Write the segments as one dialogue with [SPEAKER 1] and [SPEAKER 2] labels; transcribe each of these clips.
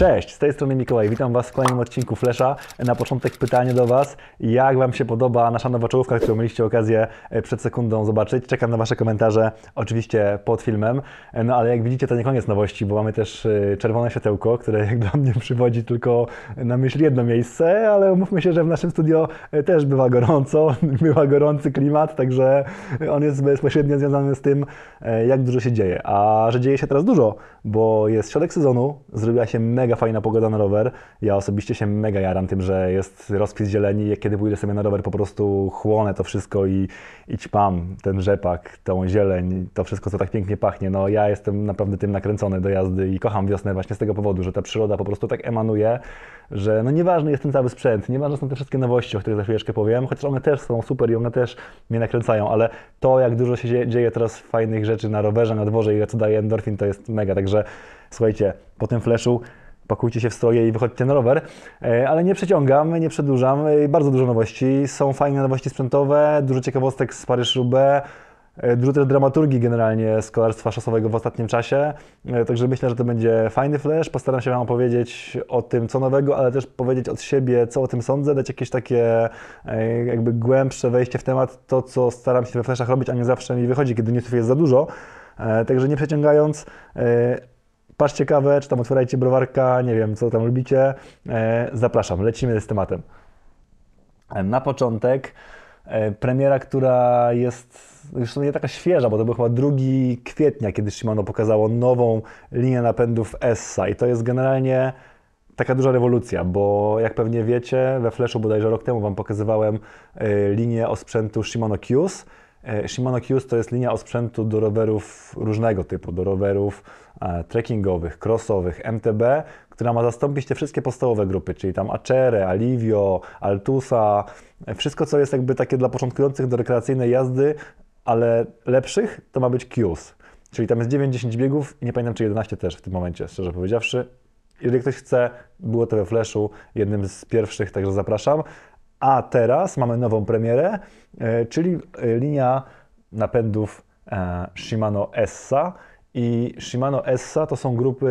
[SPEAKER 1] Cześć, z tej strony Mikołaj, witam Was w kolejnym odcinku Flesza. Na początek pytanie do Was, jak Wam się podoba nasza nowa czołówka, którą mieliście okazję e, przed sekundą zobaczyć. Czekam na Wasze komentarze, oczywiście pod filmem. E, no ale jak widzicie, to nie koniec nowości, bo mamy też e, czerwone światełko, które jak dla mnie przywodzi tylko na myśl jedno miejsce, ale umówmy się, że w naszym studio też bywa gorąco, bywa gorący klimat, także on jest bezpośrednio związany z tym, jak dużo się dzieje. A że dzieje się teraz dużo, bo jest środek sezonu, zrobiła się mega mega fajna pogoda na rower. Ja osobiście się mega jaram tym, że jest rozkwit zieleni. Kiedy pójdę sobie na rower, po prostu chłonę to wszystko i, i ćpam ten rzepak, tą zieleń, to wszystko, co tak pięknie pachnie. No ja jestem naprawdę tym nakręcony do jazdy i kocham wiosnę właśnie z tego powodu, że ta przyroda po prostu tak emanuje, że no nieważny jest ten cały sprzęt, nieważne są te wszystkie nowości, o których za chwileczkę powiem, chociaż one też są super i one też mnie nakręcają, ale to, jak dużo się dzieje teraz fajnych rzeczy na rowerze, na dworze, ile co daje endorfin, to jest mega. Także słuchajcie, po tym fleszu pakujcie się w stroje i wychodźcie na rower, e, ale nie przeciągam, nie przedłużam. E, bardzo dużo nowości, są fajne nowości sprzętowe, dużo ciekawostek z Paryż-Roubaix, e, dużo też dramaturgii generalnie z kolarstwa szosowego w ostatnim czasie, także myślę, że to będzie fajny flash. Postaram się Wam opowiedzieć o tym, co nowego, ale też powiedzieć od siebie, co o tym sądzę, dać jakieś takie jakby głębsze wejście w temat, to co staram się we flashach robić, a nie zawsze mi wychodzi, kiedy newsów jest za dużo. Także nie przeciągając, patrzcie kawę, czy tam otwierajcie browarka, nie wiem, co tam lubicie. E, zapraszam, lecimy z tematem. E, na początek e, premiera, która jest już nie taka świeża, bo to był chyba 2 kwietnia, kiedy Shimano pokazało nową linię napędów ESSA i to jest generalnie taka duża rewolucja, bo jak pewnie wiecie, we Flashu bodajże rok temu Wam pokazywałem linię osprzętu Shimano Qs, E, Shimano Qs to jest linia osprzętu do rowerów różnego typu, do rowerów e, trekkingowych, crossowych, MTB, która ma zastąpić te wszystkie podstawowe grupy, czyli tam Acere, Alivio, Altusa, e, wszystko co jest jakby takie dla początkujących do rekreacyjnej jazdy, ale lepszych, to ma być Qs. Czyli tam jest 9-10 biegów i nie pamiętam czy 11 też w tym momencie, szczerze powiedziawszy. Jeżeli ktoś chce, było to we Flashu, jednym z pierwszych, także zapraszam. A teraz mamy nową premierę, e, czyli e, linia napędów e, Shimano Essa. I Shimano Essa to są grupy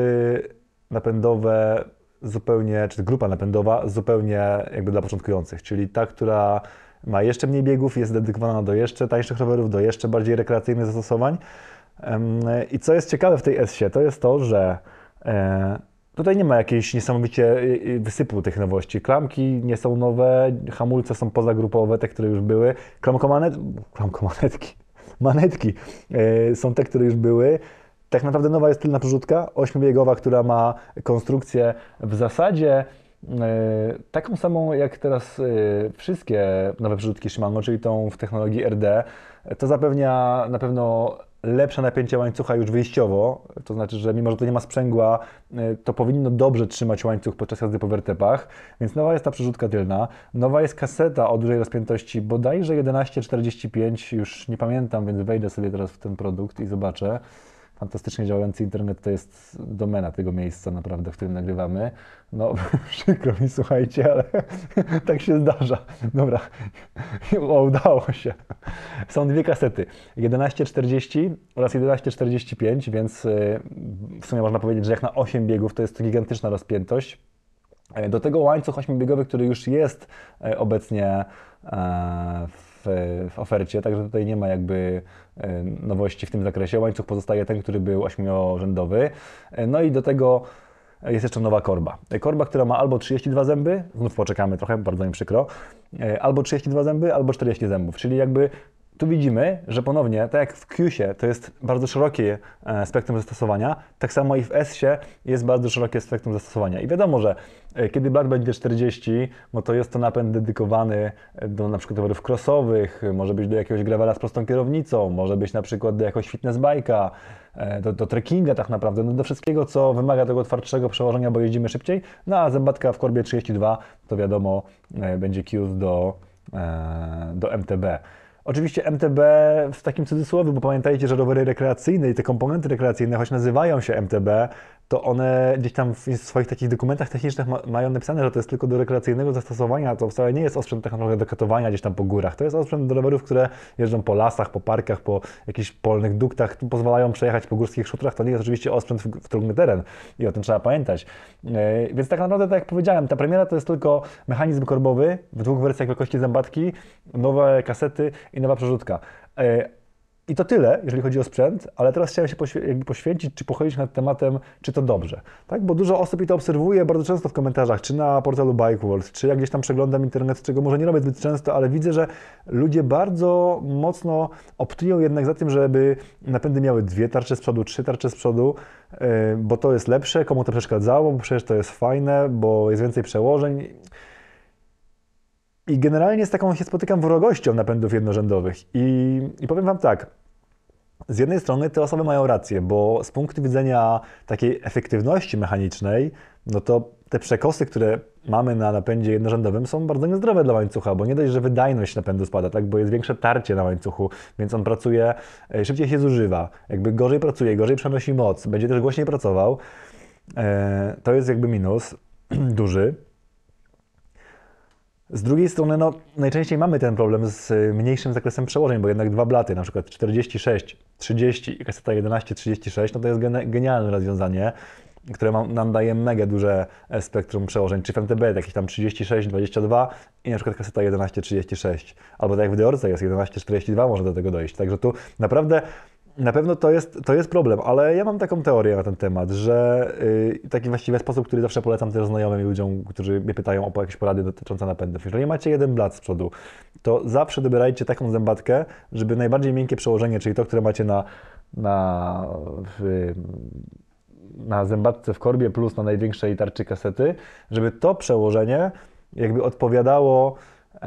[SPEAKER 1] napędowe zupełnie, czy grupa napędowa zupełnie jakby dla początkujących, czyli ta, która ma jeszcze mniej biegów, jest dedykowana do jeszcze tańszych rowerów, do jeszcze bardziej rekreacyjnych zastosowań. I co jest ciekawe w tej S-ie, to jest to, że Tutaj nie ma jakiejś niesamowicie y, y, wysypu tych nowości. Klamki nie są nowe, hamulce są pozagrupowe, te, które już były. Klamkomanet... Klamkomanetki. Manetki y, są te, które już były. Tak naprawdę nowa jest tylna przerzutka, ośmiobiegowa, która ma konstrukcję w zasadzie taką samą jak teraz wszystkie nowe przerzutki Shimano, czyli tą w technologii RD. To zapewnia na pewno lepsze napięcie łańcucha już wyjściowo, to znaczy, że mimo, że to nie ma sprzęgła, y, to powinno dobrze trzymać łańcuch podczas jazdy po wertepach, więc nowa jest ta przerzutka tylna, nowa jest kaseta o dużej rozpiętości, bodajże 11.45, już nie pamiętam, więc wejdę sobie teraz w ten produkt i zobaczę fantastycznie działający internet to jest domena tego miejsca naprawdę, w którym nagrywamy. No przykro mi, słuchajcie, ale tak się zdarza. Dobra, o, udało się. Są dwie kasety, 11.40 oraz 11.45, więc y, w sumie można powiedzieć, że jak na 8 biegów to jest to gigantyczna rozpiętość. E, do tego łańcuch biegowy który już jest e, obecnie e, w, w ofercie, także tutaj nie ma jakby E, nowości w tym zakresie. Łańcuch pozostaje ten, który był ośmiorzędowy. E, no i do tego jest jeszcze nowa korba. E, korba, która ma albo 32 zęby, znów poczekamy trochę, bardzo mi przykro, albo 32 zęby, albo 40 zębów, czyli jakby tu widzimy, że ponownie, tak jak w Qsie to jest bardzo szerokie e, spektrum zastosowania, tak samo i w S-ie jest bardzo szerokie spektrum zastosowania. I wiadomo, że e, kiedy blat będzie 40, no to jest to napęd dedykowany e, do na przykład rowerów crossowych, może być do jakiegoś gravela z prostą kierownicą, może być na przykład do jakiegoś fitness bike'a, do, do trekkinga tak naprawdę, no do wszystkiego, co wymaga tego twardszego przełożenia, bo jeździmy szybciej. No a zębatka w korbie 32 to wiadomo będzie Q do, do MTB. Oczywiście MTB w takim cudzysłowie, bo pamiętajcie, że rowery rekreacyjne i te komponenty rekreacyjne, choć nazywają się MTB, to one gdzieś tam w swoich takich dokumentach technicznych ma, mają napisane, że to jest tylko do rekreacyjnego zastosowania, to wcale nie jest osprzęt tak do katowania gdzieś tam po górach. To jest osprzęt do rowerów, które jeżdżą po lasach, po parkach, po jakichś polnych duktach, pozwalają przejechać po górskich szutrach. To nie jest oczywiście osprzęt w, w trudny teren i o tym trzeba pamiętać. Yy, więc tak naprawdę, tak jak powiedziałem, ta premiera to jest tylko mechanizm korbowy w dwóch wersjach wielkości zębatki, nowe kasety i nowa przerzutka. Yy, i to tyle, jeżeli chodzi o sprzęt, ale teraz chciałem się poświęcić czy pochylić nad tematem, czy to dobrze. Tak? Bo dużo osób i to obserwuję bardzo często w komentarzach, czy na portalu Bike World, czy jak gdzieś tam przeglądam internet, czego może nie robię zbyt często, ale widzę, że ludzie bardzo mocno optują jednak za tym, żeby napędy miały dwie tarcze z przodu, trzy tarcze z przodu, e, bo to jest lepsze, komu to przeszkadzało, bo przecież to jest fajne, bo jest więcej przełożeń. I generalnie z taką się spotykam wrogością napędów jednorzędowych. I, I powiem Wam tak, z jednej strony te osoby mają rację, bo z punktu widzenia takiej efektywności mechanicznej, no to te przekosy, które mamy na napędzie jednorzędowym są bardzo niezdrowe dla łańcucha, bo nie dość, że wydajność napędu spada, tak, bo jest większe tarcie na łańcuchu, więc on pracuje, e, szybciej się zużywa, jakby gorzej pracuje, gorzej przenosi moc, będzie też głośniej pracował. E, to jest jakby minus duży. Z drugiej strony, no, najczęściej mamy ten problem z y, mniejszym zakresem przełożeń, bo jednak dwa blaty, na przykład 46, 30 i kaseta 11, 36, no to jest genialne rozwiązanie, które nam daje mega duże e, spektrum przełożeń, czy w MTB tak jakieś tam 36, 22 i na przykład kaseta 11, 36, albo tak jak w Deorce jest 11, 42, można do tego dojść. Także tu naprawdę na pewno to jest, to jest problem, ale ja mam taką teorię na ten temat, że yy, taki właściwie sposób, który zawsze polecam też znajomym i ludziom, którzy mnie pytają o jakieś porady dotyczące napędów. Jeżeli macie jeden blat z przodu, to zawsze dobierajcie taką zębatkę, żeby najbardziej miękkie przełożenie, czyli to, które macie na, na, na zębatce w korbie plus na największej tarczy kasety, żeby to przełożenie jakby odpowiadało. Yy,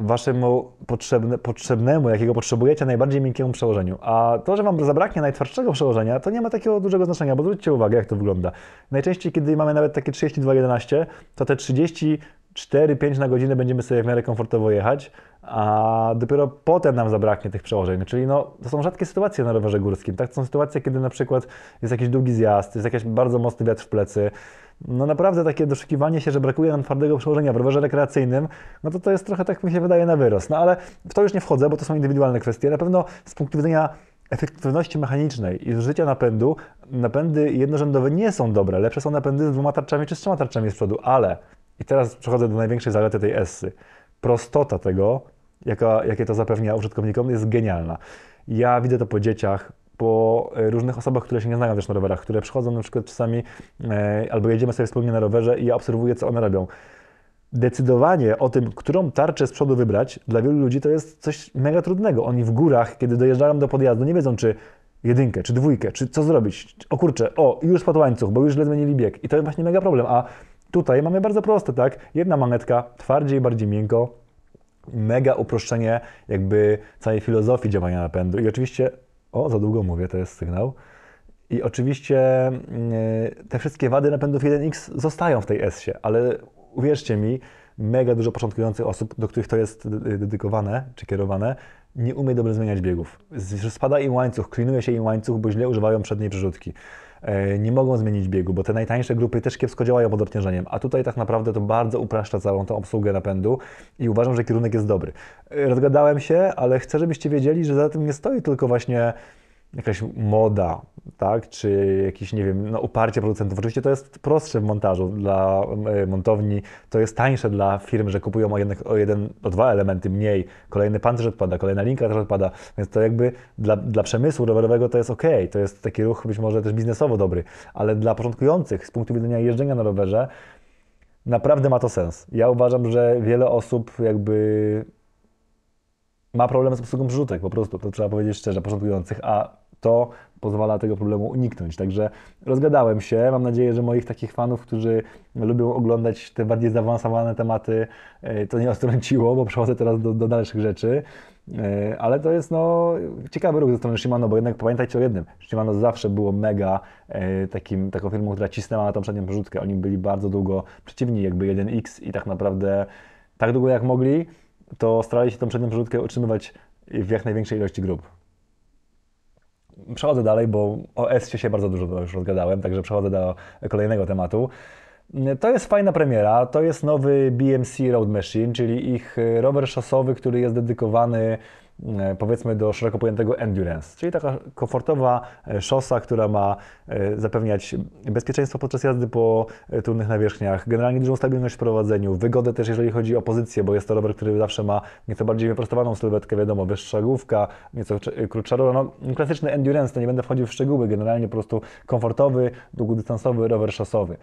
[SPEAKER 1] waszemu potrzebne, potrzebnemu, jakiego potrzebujecie, najbardziej miękkiemu przełożeniu. A to, że wam zabraknie najtwardszego przełożenia, to nie ma takiego dużego znaczenia, bo zwróćcie uwagę, jak to wygląda. Najczęściej, kiedy mamy nawet takie 32-11, to te 34-5 na godzinę będziemy sobie w miarę komfortowo jechać, a dopiero potem nam zabraknie tych przełożeń. No, czyli no, to są rzadkie sytuacje na rowerze górskim. Tak? To są sytuacje, kiedy na przykład jest jakiś długi zjazd, jest jakiś bardzo mocny wiatr w plecy, no naprawdę takie doszukiwanie się, że brakuje nam twardego przełożenia w rowerze rekreacyjnym, no to to jest trochę, tak mi się wydaje, na wyrost. No ale w to już nie wchodzę, bo to są indywidualne kwestie. Na pewno z punktu widzenia efektywności mechanicznej i zużycia napędu, napędy jednorzędowe nie są dobre. Lepsze są napędy z dwoma tarczami czy z trzema tarczami z przodu, ale, i teraz przechodzę do największej zalety tej Essy, prostota tego, jaka, jakie to zapewnia użytkownikom, jest genialna. Ja widzę to po dzieciach, po e, różnych osobach, które się nie znają też na rowerach, które przychodzą na przykład czasami, e, albo jedziemy sobie wspólnie na rowerze i ja obserwuję, co one robią. Decydowanie o tym, którą tarczę z przodu wybrać, dla wielu ludzi to jest coś mega trudnego. Oni w górach, kiedy dojeżdżają do podjazdu, nie wiedzą, czy jedynkę, czy dwójkę, czy co zrobić. O kurczę, o, już spadł łańcuch, bo już źle zmienili bieg. I to jest właśnie mega problem. A tutaj mamy bardzo proste, tak? Jedna manetka, twardziej, bardziej miękko. Mega uproszczenie jakby całej filozofii działania napędu. I oczywiście o, za długo mówię, to jest sygnał. I oczywiście mm, e, te wszystkie wady napędów 1X zostają w tej S-ie, ale uwierzcie mi, mega dużo początkujących osób, do których to jest dedykowane czy kierowane, nie umie dobrze zmieniać biegów. Spada im łańcuch, klinuje się im łańcuch, bo źle używają przedniej przerzutki. E, nie mogą zmienić biegu, bo te najtańsze grupy też kiepsko działają pod obciążeniem, a tutaj tak naprawdę to bardzo upraszcza całą tą obsługę napędu i uważam, że kierunek jest dobry. E, rozgadałem się, ale chcę, żebyście wiedzieli, że za tym nie stoi tylko właśnie jakaś moda, tak? czy jakieś, nie wiem, no, uparcie producentów. Oczywiście to jest prostsze w montażu dla e, montowni, to jest tańsze dla firm, że kupują o, jednak, o jeden, o dwa elementy mniej, kolejny pancerz odpada, kolejna linka też odpada, więc to jakby dla, dla przemysłu rowerowego to jest ok, to jest taki ruch być może też biznesowo dobry, ale dla początkujących z punktu widzenia jeżdżenia na rowerze naprawdę ma to sens. Ja uważam, że wiele osób jakby ma problem z obsługą przerzutek, po prostu, to trzeba powiedzieć szczerze, początkujących, a to pozwala tego problemu uniknąć. Także rozgadałem się. Mam nadzieję, że moich takich fanów, którzy lubią oglądać te bardziej zaawansowane tematy, e, to nie ostrąciło, bo przechodzę teraz do, do dalszych rzeczy. E, ale to jest no, ciekawy ruch ze strony Shimano, bo jednak pamiętajcie o jednym. Shimano zawsze było mega e, takim, taką firmą, która cisnęła na tą przednią przerzutkę. Oni byli bardzo długo przeciwni jakby 1X i tak naprawdę tak długo jak mogli, to starali się tą przednią przerzutkę utrzymywać w jak największej ilości grup przechodzę dalej, bo o S się bardzo dużo już rozgadałem, także przechodzę do kolejnego tematu. To jest fajna premiera, to jest nowy BMC Road Machine, czyli ich rower szosowy, który jest dedykowany E, powiedzmy do szeroko pojętego endurance, czyli taka komfortowa e, szosa, która ma e, zapewniać bezpieczeństwo podczas jazdy po trudnych nawierzchniach, generalnie dużą stabilność w prowadzeniu, wygodę też jeżeli chodzi o pozycję, bo jest to rower, który zawsze ma nieco bardziej wyprostowaną sylwetkę, wiadomo, wyższa główka, nieco krótsza rola, no klasyczny endurance, to nie będę wchodził w szczegóły, generalnie po prostu komfortowy, długodystansowy rower szosowy.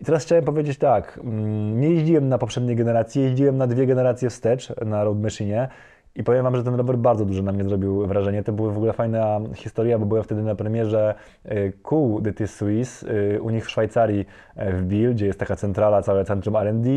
[SPEAKER 1] I teraz chciałem powiedzieć tak, mm, nie jeździłem na poprzedniej generacji, jeździłem na dwie generacje wstecz na Road Machinie, i powiem Wam, że ten rower bardzo dużo na mnie zrobił wrażenie. To była w ogóle fajna historia, bo byłem wtedy na premierze y, Cool DT Suisse y, u nich w Szwajcarii, e, w Bill, gdzie jest taka centrala, całe centrum R&D,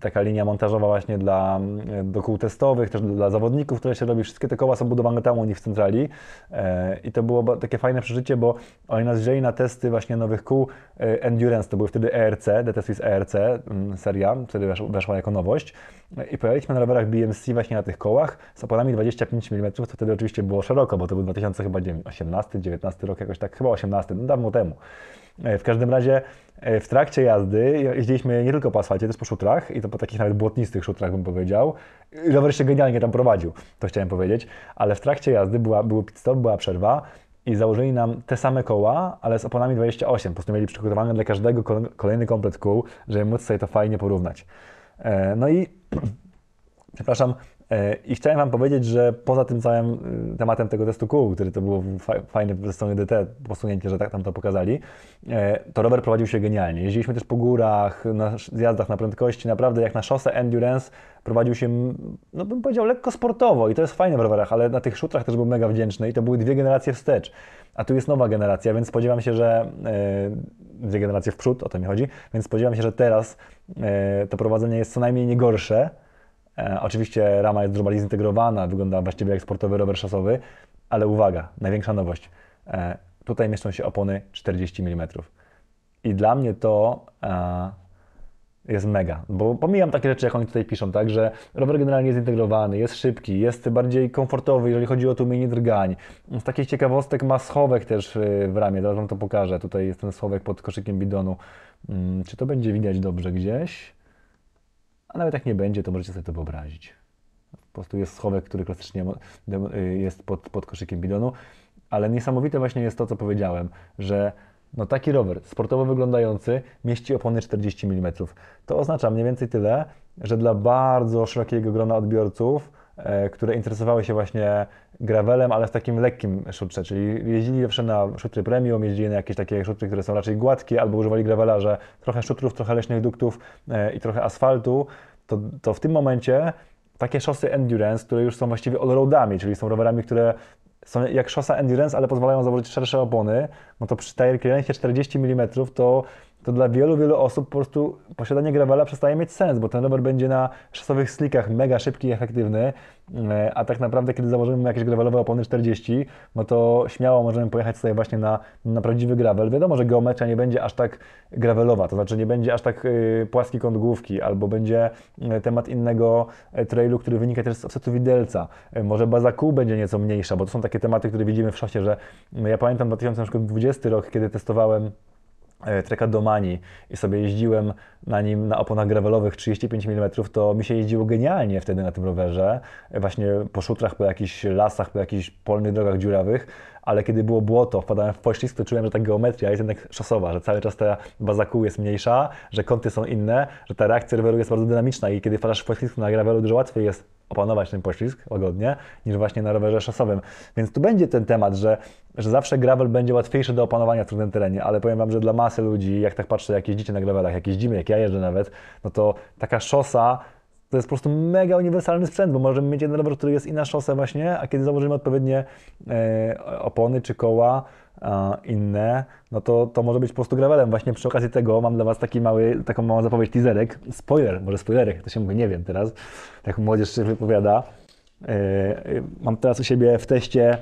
[SPEAKER 1] taka linia montażowa właśnie dla, mm, do kół testowych, też dla zawodników, które się robi. Wszystkie te koła są budowane tam u nich w centrali e, i to było takie fajne przeżycie, bo oni nas wzięli na testy właśnie nowych kół e, Endurance, to były wtedy ERC, DT Suisse ERC mm, seria, wtedy weszła jako nowość. No i pojechaliśmy na rowerach BMC właśnie na tych kołach z oponami 25 mm, to wtedy oczywiście było szeroko, bo to był 2018-19 rok, jakoś tak, chyba 18, no dawno temu. E, w każdym razie e, w trakcie jazdy jeździliśmy nie tylko po asfalcie, też po szutrach i to po takich nawet błotnistych szutrach bym powiedział. Rower się genialnie tam prowadził, to chciałem powiedzieć, ale w trakcie jazdy była, był pit stop, była przerwa i założyli nam te same koła, ale z oponami 28. Po prostu mieli przygotowane dla każdego kolejny komplet kół, żeby móc sobie to fajnie porównać. E, no i, przepraszam, e, i chciałem Wam powiedzieć, że poza tym całym e, tematem tego testu kół, który to było fajne ze strony DT posunięcie, że tak tam to pokazali, to rower prowadził się genialnie. Jeździliśmy też po górach, na zjazdach na prędkości, naprawdę jak na szosę Endurance prowadził się, no bym powiedział, lekko sportowo i to jest fajne w rowerach, ale na tych szutrach też był mega wdzięczny i to były dwie generacje wstecz. A tu jest nowa generacja, więc spodziewam się, że dwie generacje w przód, o to mi chodzi, więc spodziewam się, że teraz E, to prowadzenie jest co najmniej nie gorsze. E, oczywiście rama jest drobali zintegrowana, wygląda właściwie jak sportowy rower szasowy, ale uwaga, największa nowość. E, tutaj mieszczą się opony 40 mm. I dla mnie to jest mega, bo pomijam takie rzeczy, jak oni tutaj piszą, tak, że rower generalnie jest integrowany, jest szybki, jest bardziej komfortowy, jeżeli chodzi o tłumienie drgań. Z takich ciekawostek ma schowek też y, w ramie, zaraz Wam to pokażę, tutaj jest ten schowek pod koszykiem bidonu. Hmm, czy to będzie widać dobrze gdzieś? A nawet jak nie będzie, to możecie sobie to wyobrazić. Po prostu jest schowek, który klasycznie y, jest pod, pod koszykiem bidonu, ale niesamowite właśnie jest to, co powiedziałem, że no taki rower, sportowo wyglądający, mieści opony 40 mm. To oznacza mniej więcej tyle, że dla bardzo szerokiego grona odbiorców, e, które interesowały się właśnie gravelem, ale w takim lekkim szutrze, czyli jeździli zawsze na szutry premium, jeździli na jakieś takie szutry, które są raczej gładkie, albo używali gravela, że trochę szutrów, trochę leśnych duktów e, i trochę asfaltu, to, to w tym momencie takie szosy endurance, które już są właściwie allroadami, czyli są rowerami, które są jak szosa endurance, ale pozwalają założyć szersze opony, no to przy Tire Clearance 40 mm to to dla wielu, wielu osób po prostu posiadanie gravela przestaje mieć sens, bo ten rower będzie na szosowych slickach mega szybki i efektywny, e, a tak naprawdę, kiedy założymy jakieś gravelowe opony 40, no to śmiało możemy pojechać tutaj właśnie na, na prawdziwy gravel. Wiadomo, że geometria nie będzie aż tak gravelowa, to znaczy nie będzie aż tak e, płaski kąt główki, albo będzie e, temat innego trailu, który wynika też z offsetu widelca. Może baza kół będzie nieco mniejsza, bo to są takie tematy, które widzimy w szosie, że no ja pamiętam 2020 rok, kiedy testowałem E, Mani i sobie jeździłem na nim na oponach gravelowych 35 mm, to mi się jeździło genialnie wtedy na tym rowerze, e, właśnie po szutrach, po jakichś lasach, po jakichś polnych drogach dziurawych, ale kiedy było błoto, wpadałem w poślizg, to czułem, że ta geometria jest jednak szosowa, że cały czas ta baza kół jest mniejsza, że kąty są inne, że ta reakcja roweru jest bardzo dynamiczna i kiedy wpadasz w poślizg na gravelu, dużo łatwiej jest opanować ten poślizg łagodnie, niż właśnie na rowerze szosowym. Więc tu będzie ten temat, że, że zawsze gravel będzie łatwiejszy do opanowania w trudnym terenie, ale powiem Wam, że dla masy ludzi, jak tak patrzę, jak jeździcie na gravelach, jak jeździmy, jak ja jeżdżę nawet, no to taka szosa to jest po prostu mega uniwersalny sprzęt, bo możemy mieć jeden rower, który jest i na szosę właśnie, a kiedy założymy odpowiednie e, opony czy koła, inne, no to, to może być po prostu gravelem. Właśnie przy okazji tego mam dla Was taki mały, taką małą zapowiedź teaserek, spoiler, może spoilerek, to się mówi, nie wiem teraz, tak młodzież się wypowiada. E, e, mam teraz u siebie w teście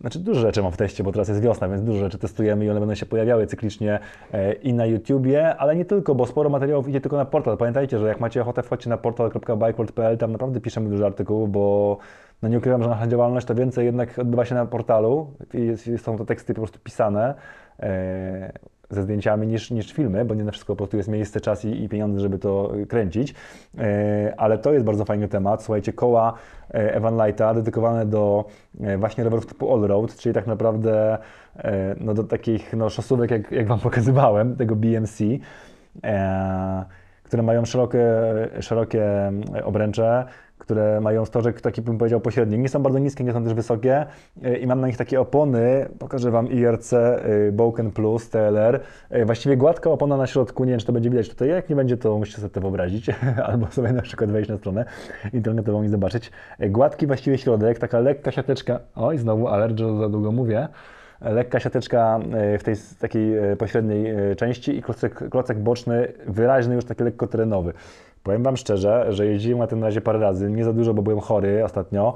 [SPEAKER 1] znaczy dużo rzeczy mam w teście, bo teraz jest wiosna, więc dużo rzeczy testujemy i one będą się pojawiały cyklicznie e, i na YouTubie, ale nie tylko, bo sporo materiałów idzie tylko na portal. Pamiętajcie, że jak macie ochotę, wchodźcie na portal.bikeworld.pl, tam naprawdę piszemy dużo artykułów, bo no nie ukrywam, że nasza działalność to więcej jednak odbywa się na portalu i jest, są to teksty po prostu pisane e, ze zdjęciami niż, niż filmy, bo nie na wszystko po prostu jest miejsce, czas i, i pieniądze, żeby to kręcić. E, ale to jest bardzo fajny temat. Słuchajcie, koła e, Evan Lighta dedykowane do e, właśnie rowerów typu allroad, czyli tak naprawdę e, no, do takich no, szosówek, jak, jak Wam pokazywałem, tego BMC e, które mają szerokie, szerokie obręcze, które mają stożek, taki bym powiedział, pośredni. Nie są bardzo niskie, nie są też wysokie e, i mam na nich takie opony, pokażę Wam IRC e, Boken Plus TLR. E, właściwie gładka opona na środku, nie wiem, czy to będzie widać tutaj, jak nie będzie, to musicie sobie to wyobrazić, albo sobie na przykład wejść na stronę internetową i zobaczyć. Gładki właściwie środek, taka lekka siateczka, oj, znowu alert, że za długo mówię lekka siateczka w tej takiej pośredniej części i klocek, klocek boczny wyraźny, już taki lekko terenowy. Powiem Wam szczerze, że jeździłem na tym razie parę razy, nie za dużo, bo byłem chory ostatnio,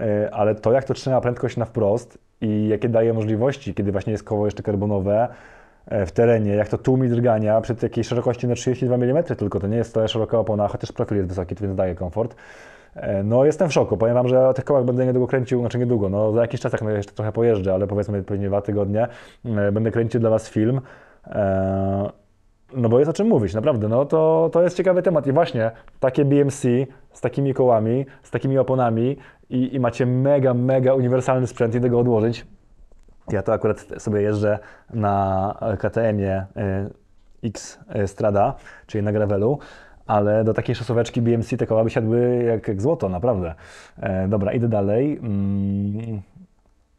[SPEAKER 1] e, ale to jak to trzyma prędkość na wprost i jakie daje możliwości, kiedy właśnie jest koło jeszcze karbonowe, e, w terenie, jak to tłumi drgania przy takiej szerokości na 32 mm tylko, to nie jest to szeroka opona, chociaż profil jest wysoki, to więc daje komfort. E, no jestem w szoku, powiem Wam, że o tych kołach będę niedługo kręcił, znaczy niedługo, no za jakiś czas jak no, jeszcze trochę pojeżdżę, ale powiedzmy pewnie dwa tygodnie, będę kręcił dla Was film. Eee no bo jest o czym mówić, naprawdę. No to, to jest ciekawy temat. I właśnie takie BMC z takimi kołami, z takimi oponami i, i macie mega, mega uniwersalny sprzęt i tego odłożyć. Ja to akurat sobie jeżdżę na KTM-ie y, X y, Strada, czyli na gravelu, ale do takiej szosoweczki BMC te koła by siadły jak, jak złoto, naprawdę. E, dobra, idę dalej. Mm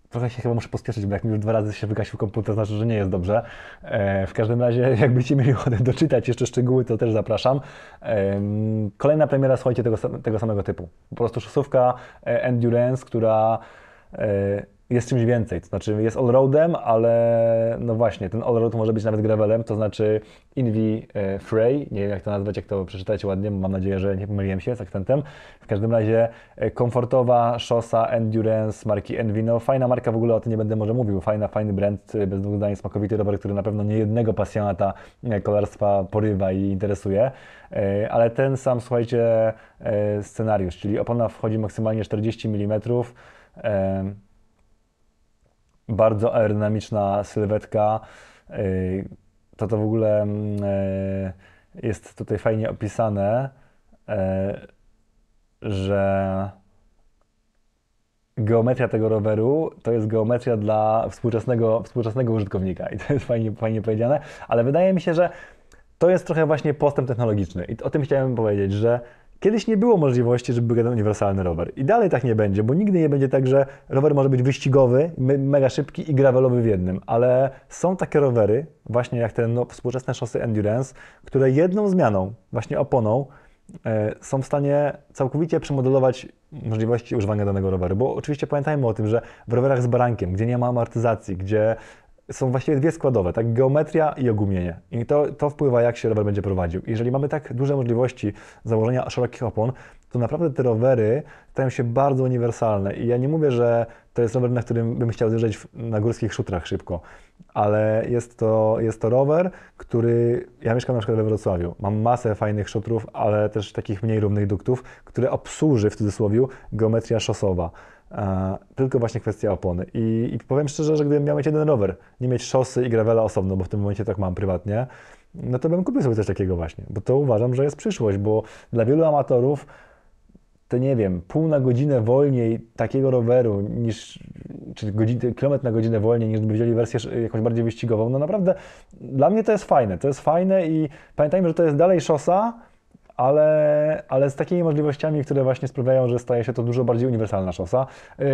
[SPEAKER 1] trochę się chyba muszę pospieszyć, bo jak mi już dwa razy się wygasił komputer, to znaczy, że nie jest dobrze. E, w każdym razie, jakbyście mieli ochotę doczytać jeszcze szczegóły, to też zapraszam. E, kolejna premiera, słuchajcie, tego, tego samego typu. Po prostu szosówka e, Endurance, która e, jest czymś więcej. To znaczy jest allroadem, ale no właśnie, ten allroad może być nawet gravelem, to znaczy Invi e, Frey, nie wiem jak to nazwać, jak to przeczytać ładnie, mam nadzieję, że nie pomyliłem się z akcentem. W każdym razie e, komfortowa szosa Endurance marki Envy, no fajna marka, w ogóle o tym nie będę może mówił, fajna, fajny brand, e, bez dwóch zdań smakowity rower, który na pewno nie jednego pasjonata kolarstwa porywa i interesuje, ale ten sam, słuchajcie, scenariusz, czyli opona wchodzi maksymalnie 40 mm, bardzo aerodynamiczna sylwetka. Y, to to w ogóle mm, y, jest tutaj fajnie opisane, y, że geometria tego roweru to jest geometria dla współczesnego, współczesnego użytkownika i to jest fajnie, fajnie powiedziane, ale wydaje mi się, że to jest trochę właśnie postęp technologiczny i o tym chciałem powiedzieć, że Kiedyś nie było możliwości, żeby był jeden uniwersalny rower. I dalej tak nie będzie, bo nigdy nie będzie tak, że rower może być wyścigowy, mega szybki i gravelowy w jednym. Ale są takie rowery, właśnie jak te no, współczesne szosy Endurance, które jedną zmianą, właśnie oponą, e, są w stanie całkowicie przemodelować możliwości używania danego roweru. Bo oczywiście pamiętajmy o tym, że w rowerach z barankiem, gdzie nie ma amortyzacji, gdzie są właściwie dwie składowe, tak geometria i ogumienie. I to, to wpływa, jak się rower będzie prowadził. Jeżeli mamy tak duże możliwości założenia szerokich opon, to naprawdę te rowery stają się bardzo uniwersalne. I ja nie mówię, że to jest rower, na którym bym chciał zjeżdżać na górskich szutrach szybko, ale jest to, jest to rower, który... Ja mieszkam na przykład we Wrocławiu. Mam masę fajnych szutrów, ale też takich mniej równych duktów, które obsłuży, w cudzysłowie, geometria szosowa tylko właśnie kwestia opony. I, I, powiem szczerze, że gdybym miał mieć jeden rower, nie mieć szosy i gravela osobno, bo w tym momencie tak mam prywatnie, no to bym kupił sobie coś takiego właśnie, bo to uważam, że jest przyszłość, bo dla wielu amatorów to nie wiem, pół na godzinę wolniej takiego roweru niż, czy kilometr na godzinę wolniej niż gdyby wzięli wersję jakąś bardziej wyścigową, no naprawdę dla mnie to jest fajne, to jest fajne i pamiętajmy, że to jest dalej szosa, ale, ale z takimi możliwościami, które właśnie sprawiają, że staje się to dużo bardziej uniwersalna szosa.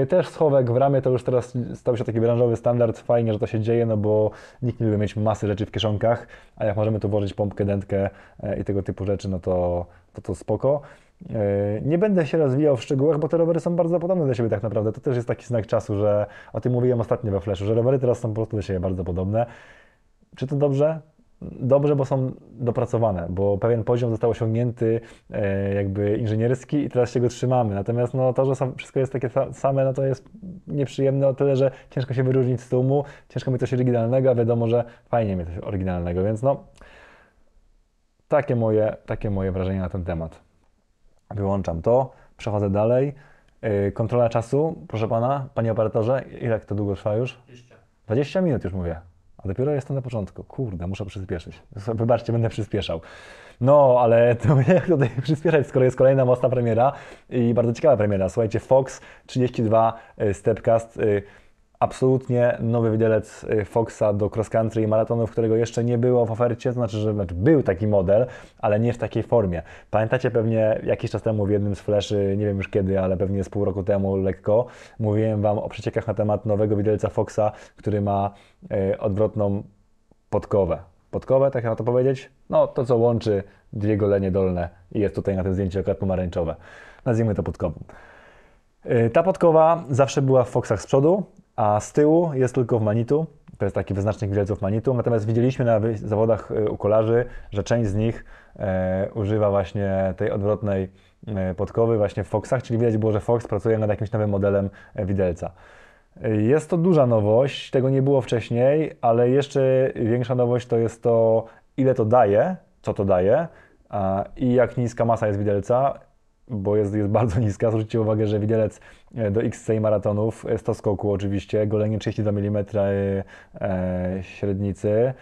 [SPEAKER 1] Y, też schowek w ramie to już teraz stał się taki branżowy standard. Fajnie, że to się dzieje, no bo nikt nie lubi mieć masy rzeczy w kieszonkach, a jak możemy tu włożyć pompkę, dętkę e, i tego typu rzeczy, no to to, to spoko. Y, nie będę się rozwijał w szczegółach, bo te rowery są bardzo podobne do siebie tak naprawdę. To też jest taki znak czasu, że o tym mówiłem ostatnio we Flashu, że rowery teraz są po prostu do siebie bardzo podobne. Czy to dobrze? dobrze, bo są dopracowane, bo pewien poziom został osiągnięty e, jakby inżynierski i teraz się go trzymamy. Natomiast no, to, że wszystko jest takie same, no to jest nieprzyjemne o tyle, że ciężko się wyróżnić z tłumu, ciężko mieć coś oryginalnego, a wiadomo, że fajnie mieć coś oryginalnego, więc no takie moje, takie moje wrażenie na ten temat. Wyłączam to, przechodzę dalej. E, kontrola czasu, proszę pana, panie operatorze, ile to długo trwa już? 20. 20 minut już mówię. A dopiero jestem na początku. Kurde, muszę przyspieszyć. Wybaczcie, będę przyspieszał. No, ale to jak tutaj przyspieszać, skoro jest kolejna mocna premiera i bardzo ciekawa premiera. Słuchajcie, Fox 32 e, Stepcast e, absolutnie nowy widelec y, Foxa do cross country i maratonów, którego jeszcze nie było w ofercie, to znaczy, że znaczy, był taki model, ale nie w takiej formie. Pamiętacie pewnie jakiś czas temu w jednym z fleszy, nie wiem już kiedy, ale pewnie z pół roku temu lekko, mówiłem Wam o przeciekach na temat nowego widelca Foxa, który ma y, odwrotną podkowę. Podkowę, tak jak na to powiedzieć? No, to co łączy dwie golenie dolne i jest tutaj na tym zdjęciu akurat pomarańczowe. Nazwijmy to podkową. Y, ta podkowa zawsze była w Foxach z przodu, a z tyłu jest tylko w Manitu. To jest taki wyznacznik widelców Manitu. Natomiast widzieliśmy na zawodach y, u kolarzy, że część z nich e, używa właśnie tej odwrotnej e, podkowy właśnie w Foxach, czyli widać było, że Fox pracuje nad jakimś nowym modelem e, widelca. E, jest to duża nowość, tego nie było wcześniej, ale jeszcze większa nowość to jest to, ile to daje, co to daje i jak niska masa jest widelca bo jest, jest bardzo niska. Zwróćcie uwagę, że widelec e, do XC maratonów, 100 e, skoku oczywiście, golenie 32 mm e, średnicy.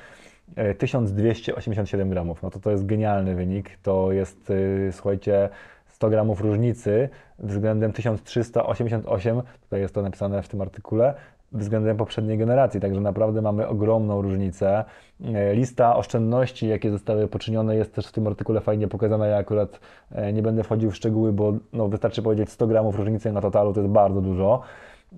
[SPEAKER 1] 1287 gramów. No to to jest genialny wynik. To jest, słuchajcie, 100 gramów różnicy względem 1388, tutaj jest to napisane w tym artykule, względem poprzedniej generacji, także naprawdę mamy ogromną różnicę. E, lista oszczędności, jakie zostały poczynione, jest też w tym artykule fajnie pokazana. Ja akurat e, nie będę wchodził w szczegóły, bo no, wystarczy powiedzieć 100 gramów różnicy na totalu, to jest bardzo dużo.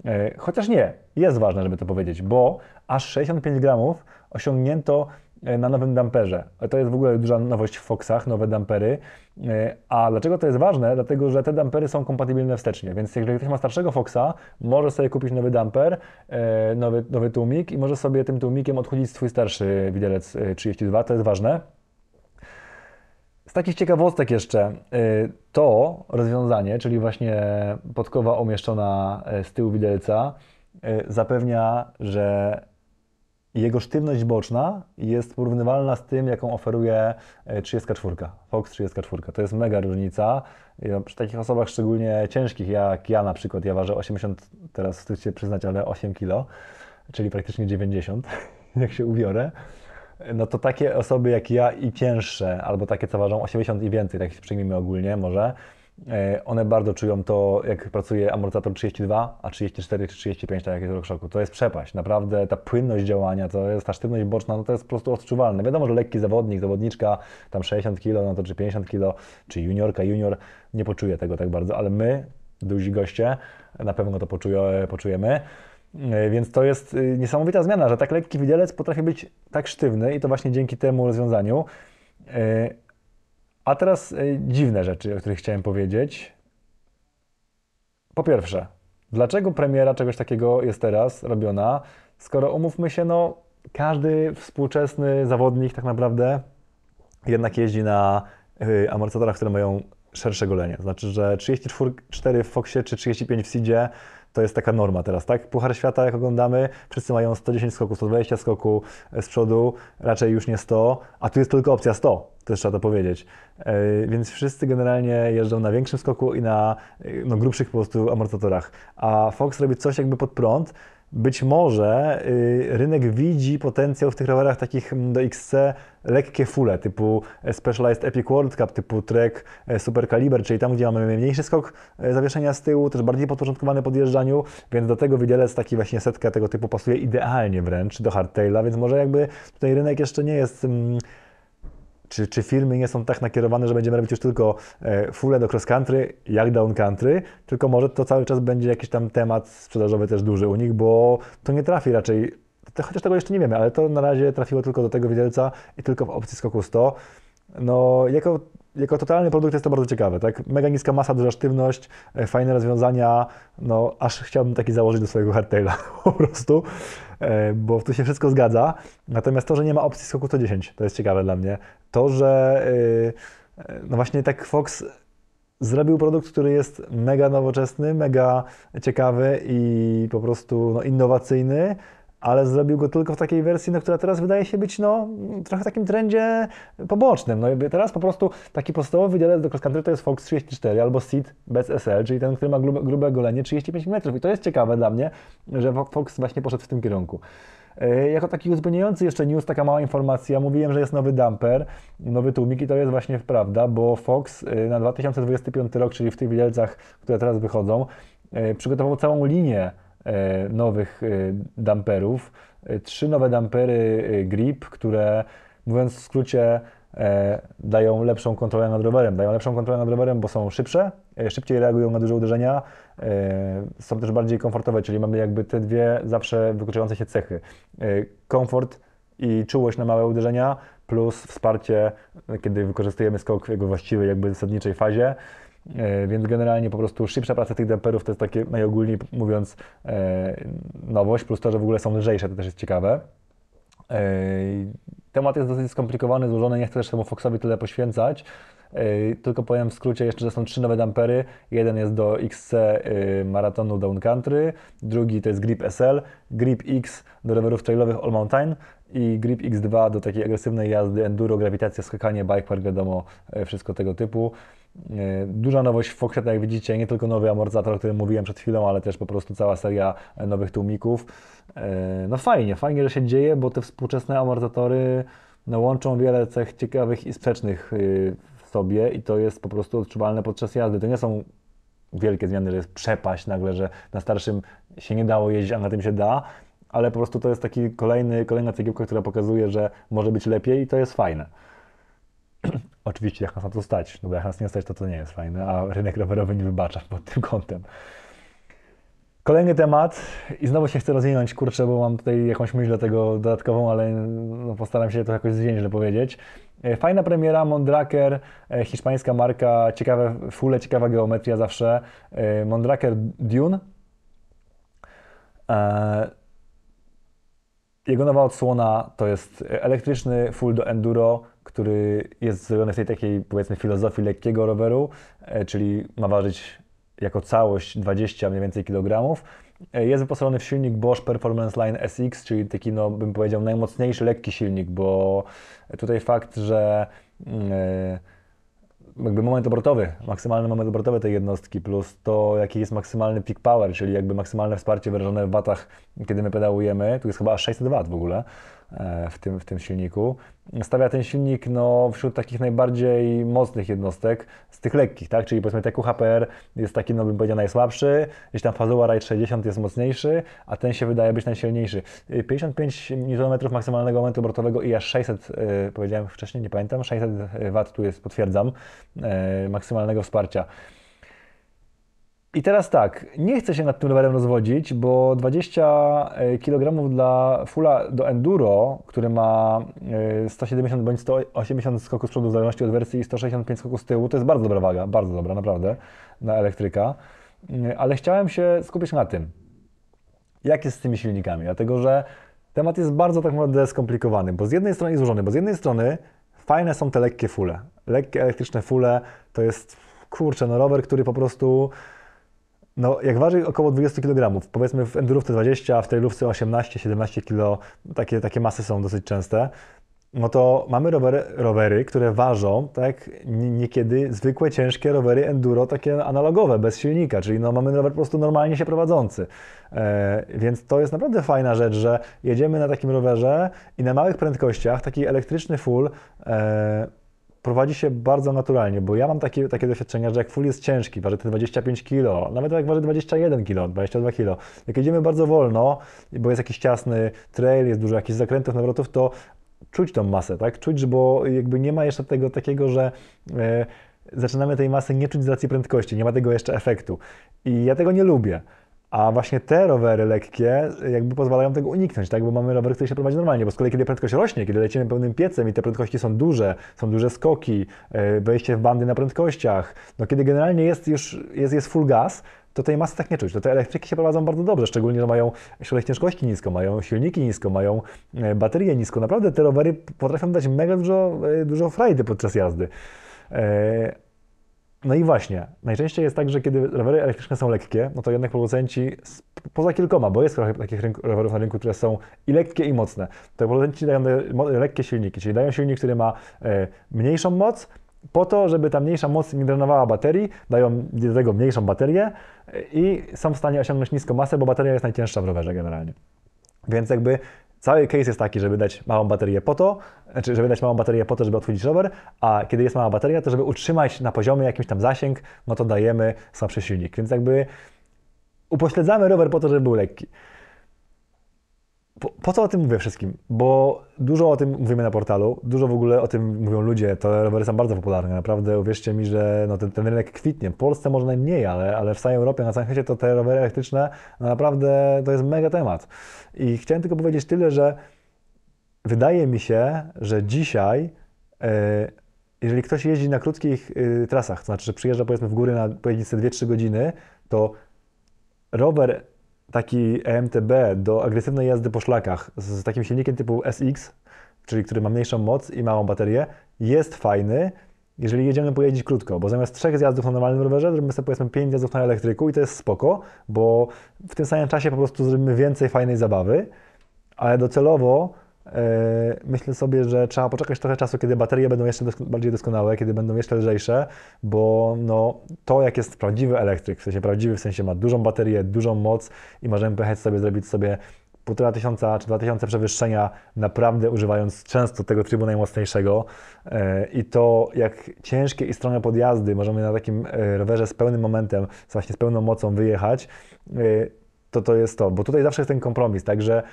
[SPEAKER 1] E, chociaż nie, jest ważne, żeby to powiedzieć, bo aż 65 gramów osiągnięto E, na nowym damperze. To jest w ogóle duża nowość w Foxach, nowe dampery. E, a dlaczego to jest ważne? Dlatego, że te dampery są kompatybilne wstecznie, więc jeżeli ktoś ma starszego Foxa, może sobie kupić nowy damper, e, nowy, nowy tłumik i może sobie tym tłumikiem odchudzić swój starszy widelec 32, to jest ważne. Z takich ciekawostek jeszcze, to rozwiązanie, czyli właśnie podkowa umieszczona z tyłu widelca, zapewnia, że jego sztywność boczna jest porównywalna z tym, jaką oferuje 34. E, Fox 34. To jest mega różnica. Przy takich osobach szczególnie ciężkich, jak ja na przykład, ja ważę 80, teraz wstyd się przyznać, ale 8 kg, czyli praktycznie 90, jak się ubiorę. No to takie osoby jak ja i cięższe, albo takie, co ważą 80 i więcej, tak się przyjmijmy ogólnie może, E, one bardzo czują to, jak pracuje amortyzator 32, a 34 czy 35, tak jak jest szoku. To jest przepaść. Naprawdę ta płynność działania, to jest ta sztywność boczna, no to jest po prostu odczuwalne. Wiadomo, że lekki zawodnik, zawodniczka, tam 60 kg, no to czy 50 kg, czy juniorka, junior, nie poczuje tego tak bardzo, ale my, duzi goście, na pewno to e, poczujemy. E, więc to jest y, niesamowita zmiana, że tak lekki widelec potrafi być tak sztywny i to właśnie dzięki temu rozwiązaniu. A teraz e, dziwne rzeczy, o których chciałem powiedzieć. Po pierwsze, dlaczego premiera czegoś takiego jest teraz robiona, skoro umówmy się, no każdy współczesny zawodnik tak naprawdę jednak jeździ na e, amortyzatorach, które mają szersze golenie. Znaczy, że 34 w Foxie czy 35 w Seedzie to jest taka norma teraz, tak? Puchar Świata, jak oglądamy, wszyscy mają 110 skoków, 120 skoku z przodu, raczej już nie 100, a tu jest tylko opcja 100, też trzeba to powiedzieć. E, więc wszyscy generalnie jeżdżą na większym skoku i na e, no, grubszych po prostu amortyzatorach. A Fox robi coś jakby pod prąd, być może y, rynek widzi potencjał w tych rowerach takich mm, do XC lekkie fule, typu e, Specialized Epic World Cup, typu Trek e, Super Caliber, czyli tam, gdzie mamy mniejszy skok e, zawieszenia z tyłu, też bardziej podporządkowany podjeżdżaniu, więc do tego widelec taki właśnie setka tego typu pasuje idealnie wręcz do hardtaila, więc może jakby tutaj rynek jeszcze nie jest mm, czy, czy filmy nie są tak nakierowane, że będziemy robić już tylko e, full do cross country, jak down country, tylko może to cały czas będzie jakiś tam temat sprzedażowy też duży u nich, bo to nie trafi raczej, to, chociaż tego jeszcze nie wiemy, ale to na razie trafiło tylko do tego widelca i tylko w opcji skoku 100. No, jako jako totalny produkt jest to bardzo ciekawe, tak? Mega niska masa, duża sztywność, e, fajne rozwiązania, no aż chciałbym taki założyć do swojego hardtaila po prostu, e, bo tu się wszystko zgadza. Natomiast to, że nie ma opcji skoku 110, to jest ciekawe dla mnie. To, że e, no właśnie tak Fox zrobił produkt, który jest mega nowoczesny, mega ciekawy i po prostu no, innowacyjny, ale zrobił go tylko w takiej wersji, no, która teraz wydaje się być no, trochę takim trendzie pobocznym. No, teraz po prostu taki podstawowy widelec do cross country to jest Fox 34 albo Seat bez SL, czyli ten, który ma grube, grube golenie 35 metrów. I to jest ciekawe dla mnie, że Fox właśnie poszedł w tym kierunku. E, jako taki uzupełniający jeszcze news, taka mała informacja, mówiłem, że jest nowy damper, nowy tłumik i to jest właśnie prawda, bo Fox e, na 2025 rok, czyli w tych widelcach, które teraz wychodzą, e, przygotował całą linię E, nowych e, damperów. E, trzy nowe dampery grip, które mówiąc w skrócie dają lepszą kontrolę nad rowerem. Dają lepszą kontrolę nad rowerem, bo są szybsze, szybciej reagują na duże uderzenia, są też bardziej komfortowe, czyli mamy jakby te dwie zawsze wykluczające się cechy. Komfort i czułość na małe uderzenia, plus wsparcie, kiedy wykorzystujemy skok w jego właściwej, jakby zasadniczej fazie. E, więc generalnie po prostu szybsza praca tych damperów to jest takie najogólniej mówiąc e, nowość, plus to, że w ogóle są lżejsze, to też jest ciekawe. E, temat jest dosyć skomplikowany, złożony, nie chcę też temu Foxowi tyle poświęcać. Tylko powiem w skrócie jeszcze, że są trzy nowe dampery. Jeden jest do XC maratonu Down Country, drugi to jest Grip SL, Grip X do rowerów trailowych All Mountain i Grip X2 do takiej agresywnej jazdy enduro, grawitacja, skakanie, bike park, wiadomo, wszystko tego typu. E, duża nowość w Foxrite, jak widzicie, nie tylko nowy amortyzator, o którym mówiłem przed chwilą, ale też po prostu cała seria nowych tłumików. E, no fajnie, fajnie, że się dzieje, bo te współczesne amortyzatory no, łączą wiele cech ciekawych i sprzecznych y, w sobie i to jest po prostu odczuwalne podczas jazdy. To nie są wielkie zmiany, że jest przepaść nagle, że na starszym się nie dało jeździć, a na tym się da, ale po prostu to jest taki kolejny, kolejna cegiełka, która pokazuje, że może być lepiej i to jest fajne. Oczywiście, jak nas na to stać, no bo jak nas nie stać, to to nie jest fajne, a rynek rowerowy nie wybacza pod tym kątem. Kolejny temat i znowu się chcę rozwinąć, kurczę, bo mam tutaj jakąś myśl do tego dodatkową, ale no, postaram się to jakoś zwięźle powiedzieć. E, fajna premiera, Mondraker, e, hiszpańska marka, ciekawe fule, ciekawa geometria zawsze. E, Mondraker Dune. Jego nowa odsłona to jest elektryczny full do enduro który jest zrobiony w tej takiej, powiedzmy, filozofii lekkiego roweru, e, czyli ma ważyć jako całość 20 mniej więcej kilogramów. E, jest wyposażony w silnik Bosch Performance Line SX, czyli taki, no, bym powiedział, najmocniejszy lekki silnik, bo tutaj fakt, że mm, e, jakby moment obrotowy, maksymalny moment obrotowy tej jednostki, plus to, jaki jest maksymalny peak power, czyli jakby maksymalne wsparcie wyrażone w watach, kiedy my pedałujemy, tu jest chyba 600 W w ogóle, E, w tym, w tym silniku. Stawia ten silnik no, wśród takich najbardziej mocnych jednostek, z tych lekkich, tak? czyli powiedzmy TQHPR jest taki, no bym powiedział, najsłabszy, gdzieś tam Fazoła Ride 60 jest mocniejszy, a ten się wydaje być najsilniejszy. 55 y, Nm maksymalnego momentu obrotowego i aż 600, y, powiedziałem wcześniej, nie pamiętam, 600 W tu jest, potwierdzam, y, maksymalnego wsparcia. I teraz tak, nie chcę się nad tym rowerem rozwodzić, bo 20 e, kg dla fula do enduro, który ma 170 e, bądź 180 skoków z przodu w zależności od wersji i 165 skoków z tyłu, to jest bardzo dobra waga, bardzo dobra naprawdę na elektryka, mm, ale chciałem się skupić na tym, jak jest z tymi silnikami, dlatego że temat jest bardzo tak naprawdę skomplikowany, bo z jednej strony jest złożony, bo z jednej strony fajne są te lekkie fule, lekkie elektryczne fule to jest, kurczę, no rower, który po prostu no, jak waży około 20 kg, powiedzmy w endurówce 20, a w trailówce 18-17 kg, takie, takie masy są dosyć częste, no to mamy rowery, rowery które ważą, tak, niekiedy zwykłe, ciężkie rowery enduro, takie analogowe, bez silnika, czyli no, mamy rower po prostu normalnie się prowadzący. E, więc to jest naprawdę fajna rzecz, że jedziemy na takim rowerze i na małych prędkościach, taki elektryczny full, e, prowadzi się bardzo naturalnie, bo ja mam takie, takie doświadczenia, że jak full jest ciężki, waży te 25 kg, nawet jak waży 21 kg, 22 kg, jak jedziemy bardzo wolno, bo jest jakiś ciasny trail, jest dużo jakichś zakrętów, nawrotów, to czuć tą masę, tak? Czuć, bo jakby nie ma jeszcze tego takiego, że e, zaczynamy tej masy nie czuć z racji prędkości, nie ma tego jeszcze efektu. I ja tego nie lubię. A właśnie te rowery lekkie jakby pozwalają tego uniknąć, tak? Bo mamy rower, który się prowadzi normalnie, bo z kolei kiedy prędkość rośnie, kiedy lecimy pełnym piecem i te prędkości są duże, są duże skoki, e, wejście w bandy na prędkościach, no kiedy generalnie jest już jest, jest full gas, to tej masy tak nie czuć. To te elektryki się prowadzą bardzo dobrze, szczególnie, że mają środek ciężkości nisko, mają silniki nisko, mają e, baterie nisko. Naprawdę te rowery potrafią dać mega dużo, e, dużo frajdy podczas jazdy. No i właśnie, najczęściej jest tak, że kiedy rowery elektryczne są lekkie, no to jednak producenci, poza kilkoma, bo jest trochę takich rynku, rowerów na rynku, które są i lekkie i mocne, to producenci dają lekkie silniki, czyli dają silnik, który ma e, mniejszą moc, po to, żeby ta mniejsza moc nie drenowała baterii, dają do tego mniejszą baterię e, i są w stanie osiągnąć niską masę, bo bateria jest najcięższa w rowerze generalnie. Więc jakby Cały case jest taki, żeby dać małą baterię po to, znaczy żeby dać małą baterię po to, żeby odchłodzić rower, a kiedy jest mała bateria, to żeby utrzymać na poziomie jakimś tam zasięg, no to dajemy słabszy silnik. Więc jakby upośledzamy rower po to, żeby był lekki po, po, co o tym mówię wszystkim? Bo dużo o tym mówimy na portalu, dużo w ogóle o tym mówią ludzie. Te rowery są bardzo popularne, naprawdę uwierzcie mi, że no, ten, ten rynek kwitnie. W Polsce może najmniej, ale, ale w całej Europie, na całym świecie to te rowery elektryczne no, naprawdę to jest mega temat. I chciałem tylko powiedzieć tyle, że wydaje mi się, że dzisiaj yy, jeżeli ktoś jeździ na krótkich y, trasach, to znaczy, że przyjeżdża powiedzmy w góry na pojedynce 2-3 godziny, to rower taki EMTB do agresywnej jazdy po szlakach z takim silnikiem typu SX, czyli który ma mniejszą moc i małą baterię, jest fajny, jeżeli jedziemy pojeździć krótko, bo zamiast trzech zjazdów na normalnym rowerze, zrobimy sobie powiedzmy pięć zjazdów na elektryku i to jest spoko, bo w tym samym czasie po prostu zrobimy więcej fajnej zabawy, ale docelowo E, myślę sobie, że trzeba poczekać trochę czasu, kiedy baterie będą jeszcze dosk bardziej doskonałe, kiedy będą jeszcze lżejsze, bo no, to jak jest prawdziwy elektryk, w sensie prawdziwy, w sensie ma dużą baterię, dużą moc i możemy pojechać sobie, zrobić sobie półtora tysiąca czy dwa tysiące przewyższenia, naprawdę używając często tego trybu najmocniejszego. E, I to, jak ciężkie i strome podjazdy możemy na takim e, rowerze z pełnym momentem, właśnie z pełną mocą wyjechać, to to jest to, bo tutaj zawsze jest ten kompromis, także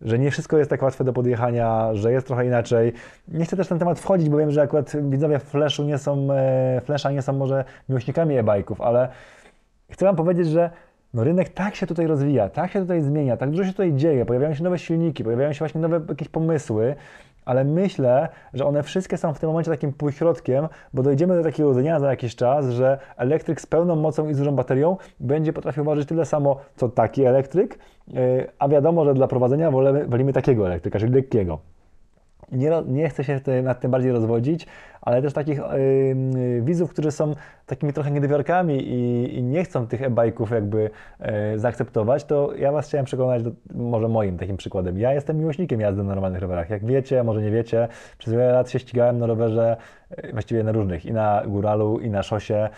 [SPEAKER 1] że nie wszystko jest tak łatwe do podjechania, że jest trochę inaczej. Nie chcę też na ten temat wchodzić, bo wiem, że akurat widzowie Flashu nie są, e, Flasha nie są może miłośnikami e bajków ale chcę Wam powiedzieć, że no rynek tak się tutaj rozwija, tak się tutaj zmienia, tak dużo się tutaj dzieje, pojawiają się nowe silniki, pojawiają się właśnie nowe jakieś pomysły, ale myślę, że one wszystkie są w tym momencie takim półśrodkiem, bo dojdziemy do takiego dnia za jakiś czas, że elektryk z pełną mocą i z dużą baterią będzie potrafił ważyć tyle samo, co taki elektryk, y, a wiadomo, że dla prowadzenia wolimy, wolimy takiego elektryka, czyli lekkiego nie, nie chcę się nad tym bardziej rozwodzić, ale też takich yy, widzów, którzy są takimi trochę niedowiarkami i, i nie chcą tych e-bajków jakby e, zaakceptować, to ja Was chciałem przekonać do, może moim takim przykładem. Ja jestem miłośnikiem jazdy na normalnych rowerach. Jak wiecie, może nie wiecie, przez wiele lat się ścigałem na rowerze właściwie na różnych, i na góralu, i na szosie.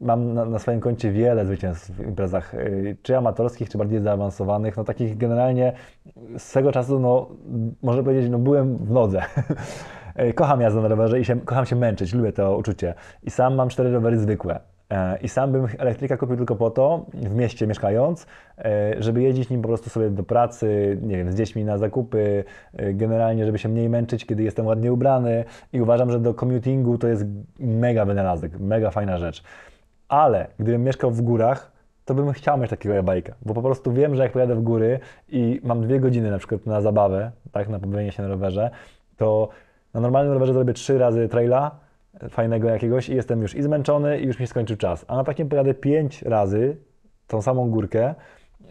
[SPEAKER 1] Mam na, na, swoim koncie wiele zwycięstw w imprezach, y, czy amatorskich, czy bardziej zaawansowanych, no takich generalnie z swego czasu, no można powiedzieć, no byłem w nodze. Y, kocham jazdę na rowerze i się, kocham się męczyć, lubię to uczucie. I sam mam cztery rowery zwykłe i sam bym elektryka kupił tylko po to, w mieście mieszkając, e, żeby jeździć nim po prostu sobie do pracy, nie wiem, z dziećmi na zakupy, e, generalnie, żeby się mniej męczyć, kiedy jestem ładnie ubrany i uważam, że do commutingu to jest mega wynalazek, mega fajna rzecz. Ale gdybym mieszkał w górach, to bym chciał mieć takiego e-bike'a, bo po prostu wiem, że jak pojadę w góry i mam dwie godziny na przykład na zabawę, tak, na pobawienie się na rowerze, to na normalnym rowerze zrobię trzy razy traila, fajnego jakiegoś i jestem już i zmęczony i już mi skończył czas. A na takim pojadę pięć razy tą samą górkę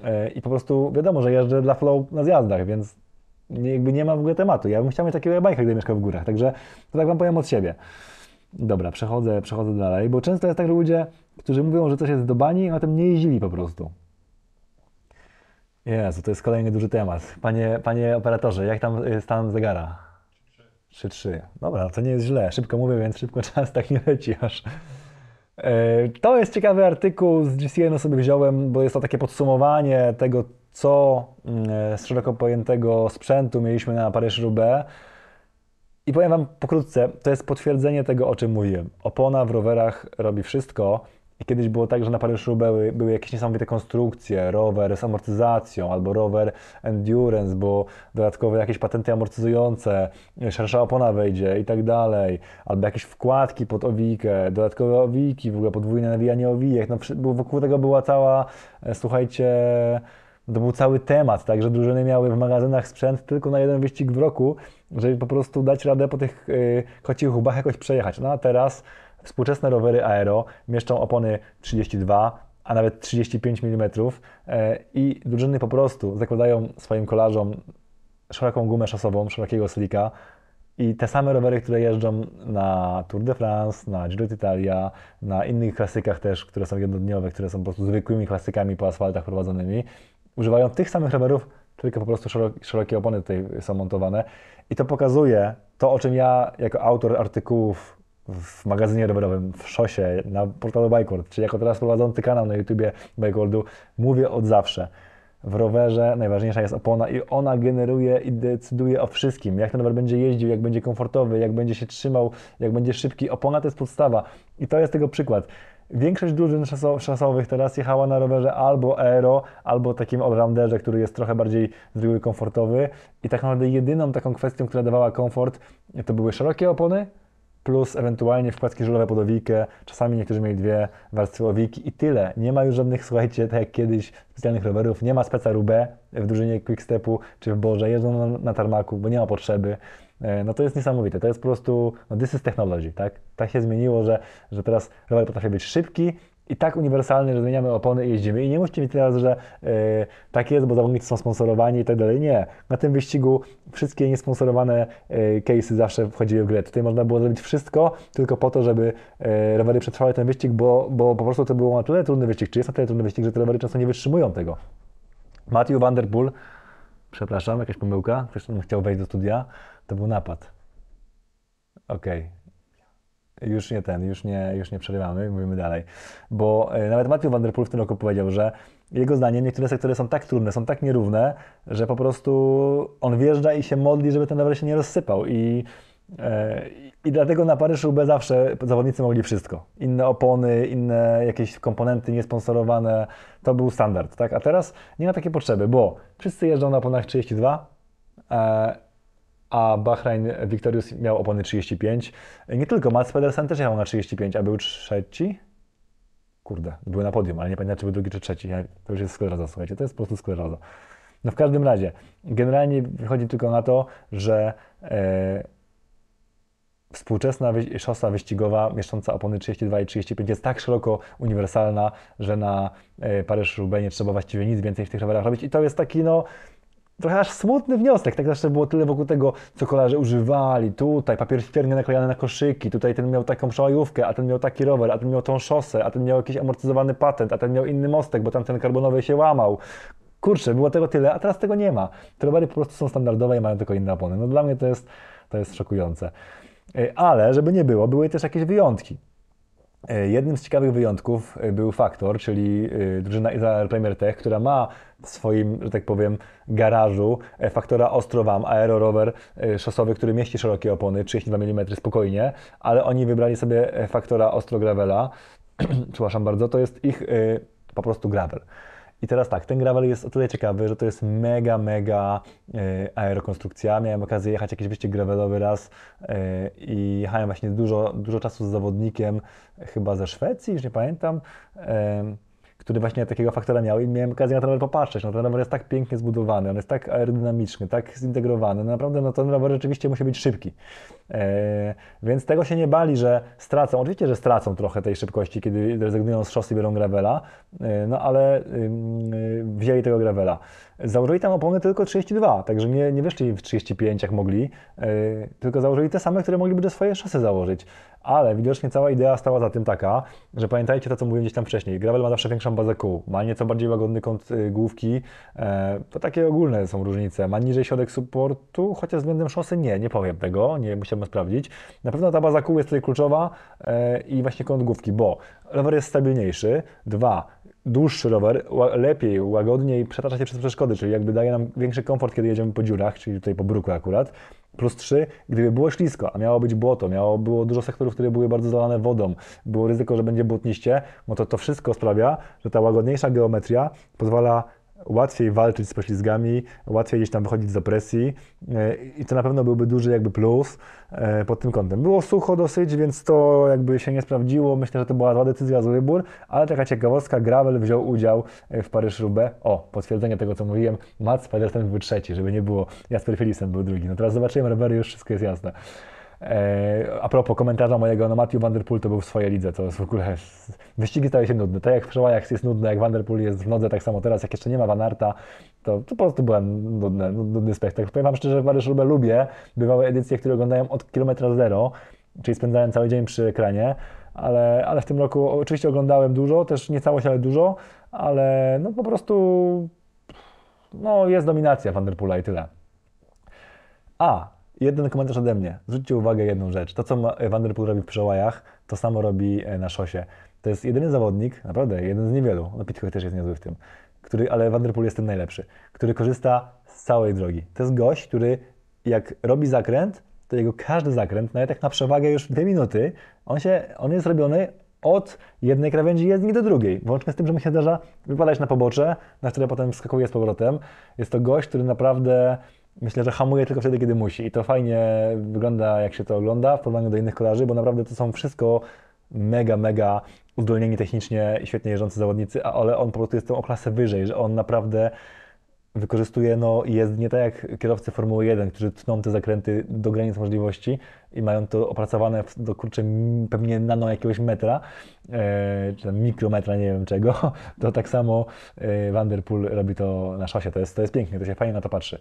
[SPEAKER 1] e, i po prostu wiadomo, że jeżdżę dla flow na zjazdach, więc jakby nie ma w ogóle tematu. Ja bym chciał mieć takiego bajka, gdy mieszkam w górach, także to tak Wam powiem od siebie. Dobra, przechodzę, przechodzę dalej, bo często jest tak, że ludzie, którzy mówią, że coś jest do bani, a tym nie jeździli po prostu. Jezu, to jest kolejny duży temat. Panie, panie operatorze, jak tam e, stan zegara? 3-3. Dobra, no to nie jest źle. Szybko mówię, więc szybko czas tak nie leci aż. E, to jest ciekawy artykuł z GCN sobie wziąłem, bo jest to takie podsumowanie tego, co mm, e, z szeroko pojętego sprzętu mieliśmy na paryż Rubę. I powiem Wam pokrótce, to jest potwierdzenie tego, o czym mówiłem. Opona w rowerach robi wszystko, Kiedyś było tak, że na Paryżu były, były jakieś niesamowite konstrukcje, rower z amortyzacją albo rower endurance, bo dodatkowo jakieś patenty amortyzujące, szersza opona wejdzie i tak dalej, albo jakieś wkładki pod owijkę, dodatkowe owiki, w ogóle podwójne nawijanie owijek, no wokół tego była cała, e, słuchajcie, no to był cały temat, tak, że drużyny miały w magazynach sprzęt tylko na jeden wyścig w roku, żeby po prostu dać radę po tych yy, kocich jakoś przejechać. No a teraz Współczesne rowery aero mieszczą opony 32, a nawet 35 mm e, i drużyny po prostu zakładają swoim kolarzom szeroką gumę szosową, szerokiego slika i te same rowery, które jeżdżą na Tour de France, na Giro d'Italia, na innych klasykach też, które są jednodniowe, które są po prostu zwykłymi klasykami po asfaltach prowadzonymi, używają tych samych rowerów, tylko po prostu szerokie opony tutaj są montowane i to pokazuje to, o czym ja jako autor artykułów w magazynie rowerowym, w szosie, na portalu Bikeworld, czy jako teraz prowadzący kanał na YouTubie Bikeworldu, mówię od zawsze. W rowerze najważniejsza jest opona i ona generuje i decyduje o wszystkim. Jak ten rower będzie jeździł, jak będzie komfortowy, jak będzie się trzymał, jak będzie szybki. Opona to jest podstawa i to jest tego przykład. Większość drużyn szasowych teraz jechała na rowerze albo aero, albo takim allrounderze, który jest trochę bardziej z reguły komfortowy. I tak naprawdę jedyną taką kwestią, która dawała komfort, to były szerokie opony, plus ewentualnie wkładki żelowe pod owikę, czasami niektórzy mieli dwie warstwy owiki i tyle. Nie ma już żadnych, słuchajcie, tak jak kiedyś specjalnych rowerów, nie ma speca Rubé w drużynie Quickstepu czy w Boże, jeżdżą na, na tarmaku, bo nie ma potrzeby. E, no to jest niesamowite, to jest po prostu, no this is technology, tak? Tak się zmieniło, że, że teraz rower potrafi być szybki, i tak uniwersalny, że zmieniamy opony i jeździmy. I nie mówcie mieć teraz, że yy, tak jest, bo zawodnicy są sponsorowani i tak dalej. Nie. Na tym wyścigu wszystkie niesponsorowane yy, case'y zawsze wchodziły w grę. Tutaj można było zrobić wszystko tylko po to, żeby yy, rowery przetrwały ten wyścig, bo, bo po prostu to był na tyle trudny wyścig, czy jest na tyle trudny wyścig, że te rowery często nie wytrzymują tego. Matthew Vanderpool, przepraszam, jakaś pomyłka, ktoś chciał wejść do studia, to był napad. Okej, okay już nie ten, już nie, już nie przerywamy, mówimy dalej. Bo e, nawet Matthew Van Der Poel w tym roku powiedział, że jego zdaniem niektóre sektory są tak trudne, są tak nierówne, że po prostu on wjeżdża i się modli, żeby ten rower się nie rozsypał. I, e, i dlatego na Paryżu roubaix zawsze zawodnicy mogli wszystko. Inne opony, inne jakieś komponenty niesponsorowane, to był standard, tak? A teraz nie ma takiej potrzeby, bo wszyscy jeżdżą na oponach 32, a Bahrain Victorious miał opony 35. Nie tylko, Mats Pedersen też jechał na 35, a był trzeci? Kurde, był na podium, ale nie pamiętam, czy był drugi, czy trzeci. To już jest skleroza, słuchajcie, to jest po prostu skleroza. No w każdym razie, generalnie wychodzi tylko na to, że e, współczesna wyś szosa wyścigowa mieszcząca opony 32 i 35 jest tak szeroko uniwersalna, że na e, paryż nie trzeba właściwie nic więcej w tych rowerach robić i to jest taki no trochę aż smutny wniosek. Tak zawsze było tyle wokół tego, co kolarze używali. Tutaj papier ścierny naklejany na koszyki, tutaj ten miał taką przełajówkę, a ten miał taki rower, a ten miał tą szosę, a ten miał jakiś amortyzowany patent, a ten miał inny mostek, bo tamten karbonowy się łamał. Kurczę, było tego tyle, a teraz tego nie ma. Te rowery po prostu są standardowe i mają tylko inne opony. No dla mnie to jest, to jest szokujące. E, ale żeby nie było, były też jakieś wyjątki. E, jednym z ciekawych wyjątków e, był Faktor, czyli e, drużyna Izrael Premier Tech, która ma w swoim, że tak powiem, garażu Faktora Ostrowam, aerorower szosowy, który mieści szerokie opony, 32 mm spokojnie, ale oni wybrali sobie Faktora Ostro Gravela, przepraszam bardzo, to jest ich po prostu gravel. I teraz tak, ten gravel jest o tyle ciekawy, że to jest mega, mega e, aerokonstrukcja. Miałem okazję jechać jakiś wyścig gravelowy raz e, i jechałem właśnie dużo, dużo czasu z zawodnikiem, chyba ze Szwecji, już nie pamiętam który właśnie takiego faktora miał i miałem okazję na ten rower popatrzeć. No, ten rower jest tak pięknie zbudowany, on jest tak aerodynamiczny, tak zintegrowany. No, naprawdę no, ten rower rzeczywiście musi być szybki. E, więc tego się nie bali, że stracą. Oczywiście, że stracą trochę tej szybkości, kiedy rezygnują z szosy i biorą gravela, e, no ale y, wzięli tego gravela. Założyli tam opony tylko 32, także nie, nie wyszli w 35 jak mogli, e, tylko założyli te same, które mogliby do swojej szosy założyć. Ale widocznie cała idea stała za tym taka, że pamiętajcie to, co mówiłem gdzieś tam wcześniej. Gravel ma zawsze większą Sebastian kół. ma nieco bardziej łagodny kąt y, główki. E, to takie ogólne są różnice. Ma niżej środek supportu, chociaż względem szosy nie, nie powiem tego, nie musiałem sprawdzić. Na pewno ta kół jest tutaj kluczowa e, i właśnie kąt główki, bo rower jest stabilniejszy. Dwa, dłuższy rower lepiej, łagodniej przetacza się przez przeszkody, czyli jakby daje nam większy komfort, kiedy jedziemy po dziurach, czyli tutaj po bruku akurat. Plus 3, gdyby było ślisko, a miało być błoto, miało było dużo sektorów, które były bardzo zalane wodą, było ryzyko, że będzie błotniście, no to to wszystko sprawia, że ta łagodniejsza geometria pozwala łatwiej walczyć z poślizgami, łatwiej gdzieś tam wychodzić z opresji e, i to na pewno byłby duży jakby plus e, pod tym kątem. Było sucho dosyć, więc to jakby się nie sprawdziło. Myślę, że to była zła decyzja, zły wybór, ale taka ciekawostka, Gravel wziął udział e, w Paryż-Roubaix. O, potwierdzenie tego, co mówiłem, Mats Pedersen był trzeci, żeby nie było, Jasper Philipsen był drugi. No teraz zobaczymy, Rower już wszystko jest jasne. E, a propos komentarza mojego, no Matthew Vanderpool to był w swojej lidze, to w ogóle wyścigi stały się nudne. Tak jak w Przełajach jest nudne, jak Vanderpool jest w nodze, tak samo teraz, jak jeszcze nie ma Vanarta, to, to po prostu byłem nudny, nudny spektakl. Powiem Wam szczerze, że Paryż Rubę lubię, bywały edycje, które oglądają od kilometra zero, czyli spędzałem cały dzień przy ekranie, ale, ale w tym roku oczywiście oglądałem dużo, też nie całość, ale dużo, ale no po prostu no, jest dominacja Vanderpoola i tyle. A, jeden komentarz ode mnie. Zwróćcie uwagę jedną rzecz. To, co Vanderpool robi w przełajach, to samo robi e, na szosie. To jest jedyny zawodnik, naprawdę, jeden z niewielu, no Pitcock też jest niezły w tym, który, ale Vanderpool jest ten najlepszy, który korzysta z całej drogi. To jest gość, który jak robi zakręt, to jego każdy zakręt, nawet jak na przewagę już dwie minuty, on, się, on jest robiony od jednej krawędzi jezdni do drugiej. Włącznie z tym, że mu się zdarza wypadać na pobocze, na które potem wskakuje z powrotem. Jest to gość, który naprawdę Myślę, że hamuje tylko wtedy, kiedy musi. I to fajnie wygląda, jak się to ogląda w porównaniu do innych kolarzy, bo naprawdę to są wszystko mega, mega uzdolnieni technicznie i świetnie jeżdżący zawodnicy, ale on po prostu jest tą o klasę wyżej, że on naprawdę wykorzystuje no, jest nie tak jak kierowcy Formuły 1, którzy tną te zakręty do granic możliwości i mają to opracowane do kurczę pewnie nano jakiegoś metra, yy, czy tam mikrometra, nie wiem czego, to tak samo e, Vanderpool robi to na szosie, to jest, to jest pięknie, to się fajnie na to patrzy.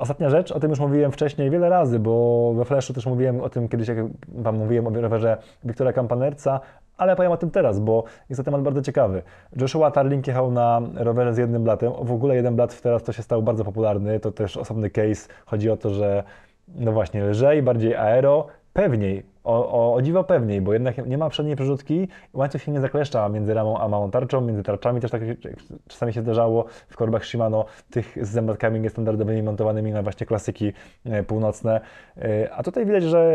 [SPEAKER 1] Ostatnia rzecz, o tym już mówiłem wcześniej wiele razy, bo we Flashu też mówiłem o tym kiedyś, jak Wam mówiłem o rowerze Wiktora Kampanerca, ale powiem o tym teraz, bo jest to temat bardzo ciekawy. Joshua Tarling jechał na rowerze z jednym blatem. W ogóle jeden blat teraz to się stał bardzo popularny, to też osobny case. Chodzi o to, że no właśnie lżej, bardziej aero, pewniej, o, o, o, dziwo pewniej, bo jednak nie ma przedniej przerzutki, łańcuch się nie zakleszcza między ramą a małą tarczą, między tarczami też tak czasami się zdarzało w korbach Shimano, tych z zębatkami niestandardowymi montowanymi na właśnie klasyki e, północne. E, a tutaj widać, że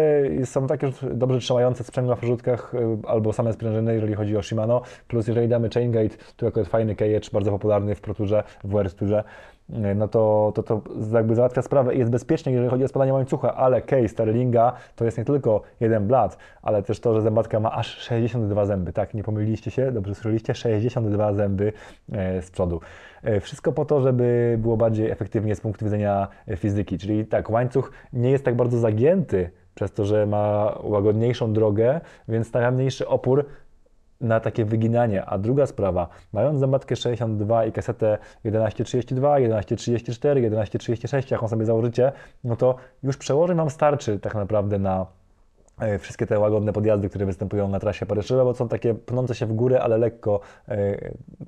[SPEAKER 1] są takie dobrze trzymające sprzęgła w przerzutkach e, albo same sprężyny, jeżeli chodzi o Shimano, plus jeżeli damy chaingate, tu akurat fajny kejecz, bardzo popularny w proturze, w World Tourze, E, no to, to, to jakby załatwia sprawę i jest bezpiecznie, jeżeli chodzi o spadanie łańcucha, ale case Sterlinga to jest nie tylko jeden blat, ale też to, że zębatka ma aż 62 zęby, tak, nie pomyliliście się, dobrze słyszeliście, 62 zęby e, z przodu. E, wszystko po to, żeby było bardziej efektywnie z punktu widzenia fizyki, czyli tak, łańcuch nie jest tak bardzo zagięty, przez to, że ma łagodniejszą drogę, więc stawia mniejszy opór na takie wyginanie. A druga sprawa, mając zamatkę 62 i kasetę 1132, 1134, 1136, jaką sobie założycie, no to już przełoży nam starczy tak naprawdę na E, wszystkie te łagodne podjazdy, które występują na trasie Paryżowa, bo są takie pnące się w górę, ale lekko e,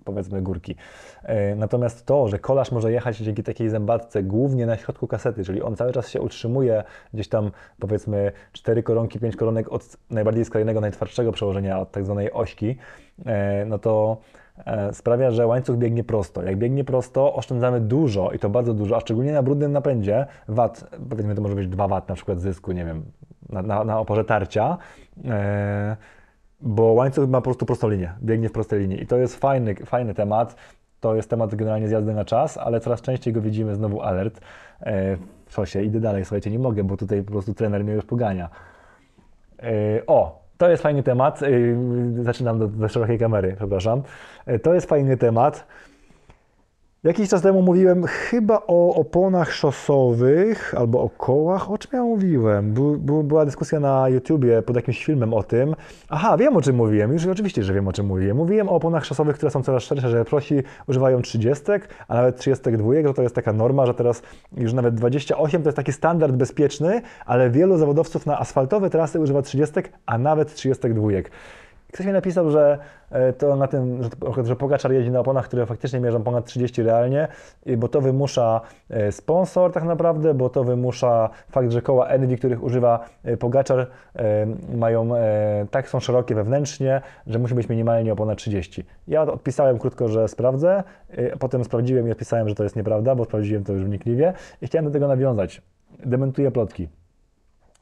[SPEAKER 1] powiedzmy górki. E, natomiast to, że kolarz może jechać dzięki takiej zębatce głównie na środku kasety, czyli on cały czas się utrzymuje gdzieś tam powiedzmy cztery koronki, pięć koronek od najbardziej skrajnego, najtwardszego przełożenia, od tak zwanej ośki, no to sprawia, że łańcuch biegnie prosto. Jak biegnie prosto, oszczędzamy dużo i to bardzo dużo, a szczególnie na brudnym napędzie, wat, powiedzmy to może być 2 wat na przykład zysku, nie wiem, na, na, na oporze tarcia, e, bo łańcuch ma po prostu prostą linię, biegnie w prostej linii i to jest fajny, fajny temat. To jest temat generalnie zjazdy na czas, ale coraz częściej go widzimy, znowu alert w e, szosie, idę dalej, słuchajcie, nie mogę, bo tutaj po prostu trener mnie już pogania. E, o, to jest fajny temat. Zaczynam do, do szerokiej kamery, przepraszam. To jest fajny temat. Jakiś czas temu mówiłem chyba o oponach szosowych albo o kołach. O czym ja mówiłem? był była dyskusja na YouTubie pod jakimś filmem o tym. Aha, wiem o czym mówiłem. Już oczywiście, że wiem o czym mówiłem. Mówiłem o oponach szosowych, które są coraz szersze, że prosi używają 30, a nawet 32, że to jest taka norma, że teraz już nawet 28 to jest taki standard bezpieczny, ale wielu zawodowców na asfaltowe trasy używa 30, a nawet 32. Ktoś mi napisał, że e, to na tym, że, że Pogaczar jedzie na oponach, które faktycznie mierzą ponad 30 realnie, bo to wymusza e, sponsor tak naprawdę, bo to wymusza fakt, że koła Envy, których używa e, Pogaczar, mają, tak są szerokie wewnętrznie, że musi być minimalnie opona 30. Ja odpisałem krótko, że sprawdzę, potem sprawdziłem i odpisałem, że to jest nieprawda, bo sprawdziłem to już wnikliwie i chciałem do tego nawiązać. Dementuję plotki.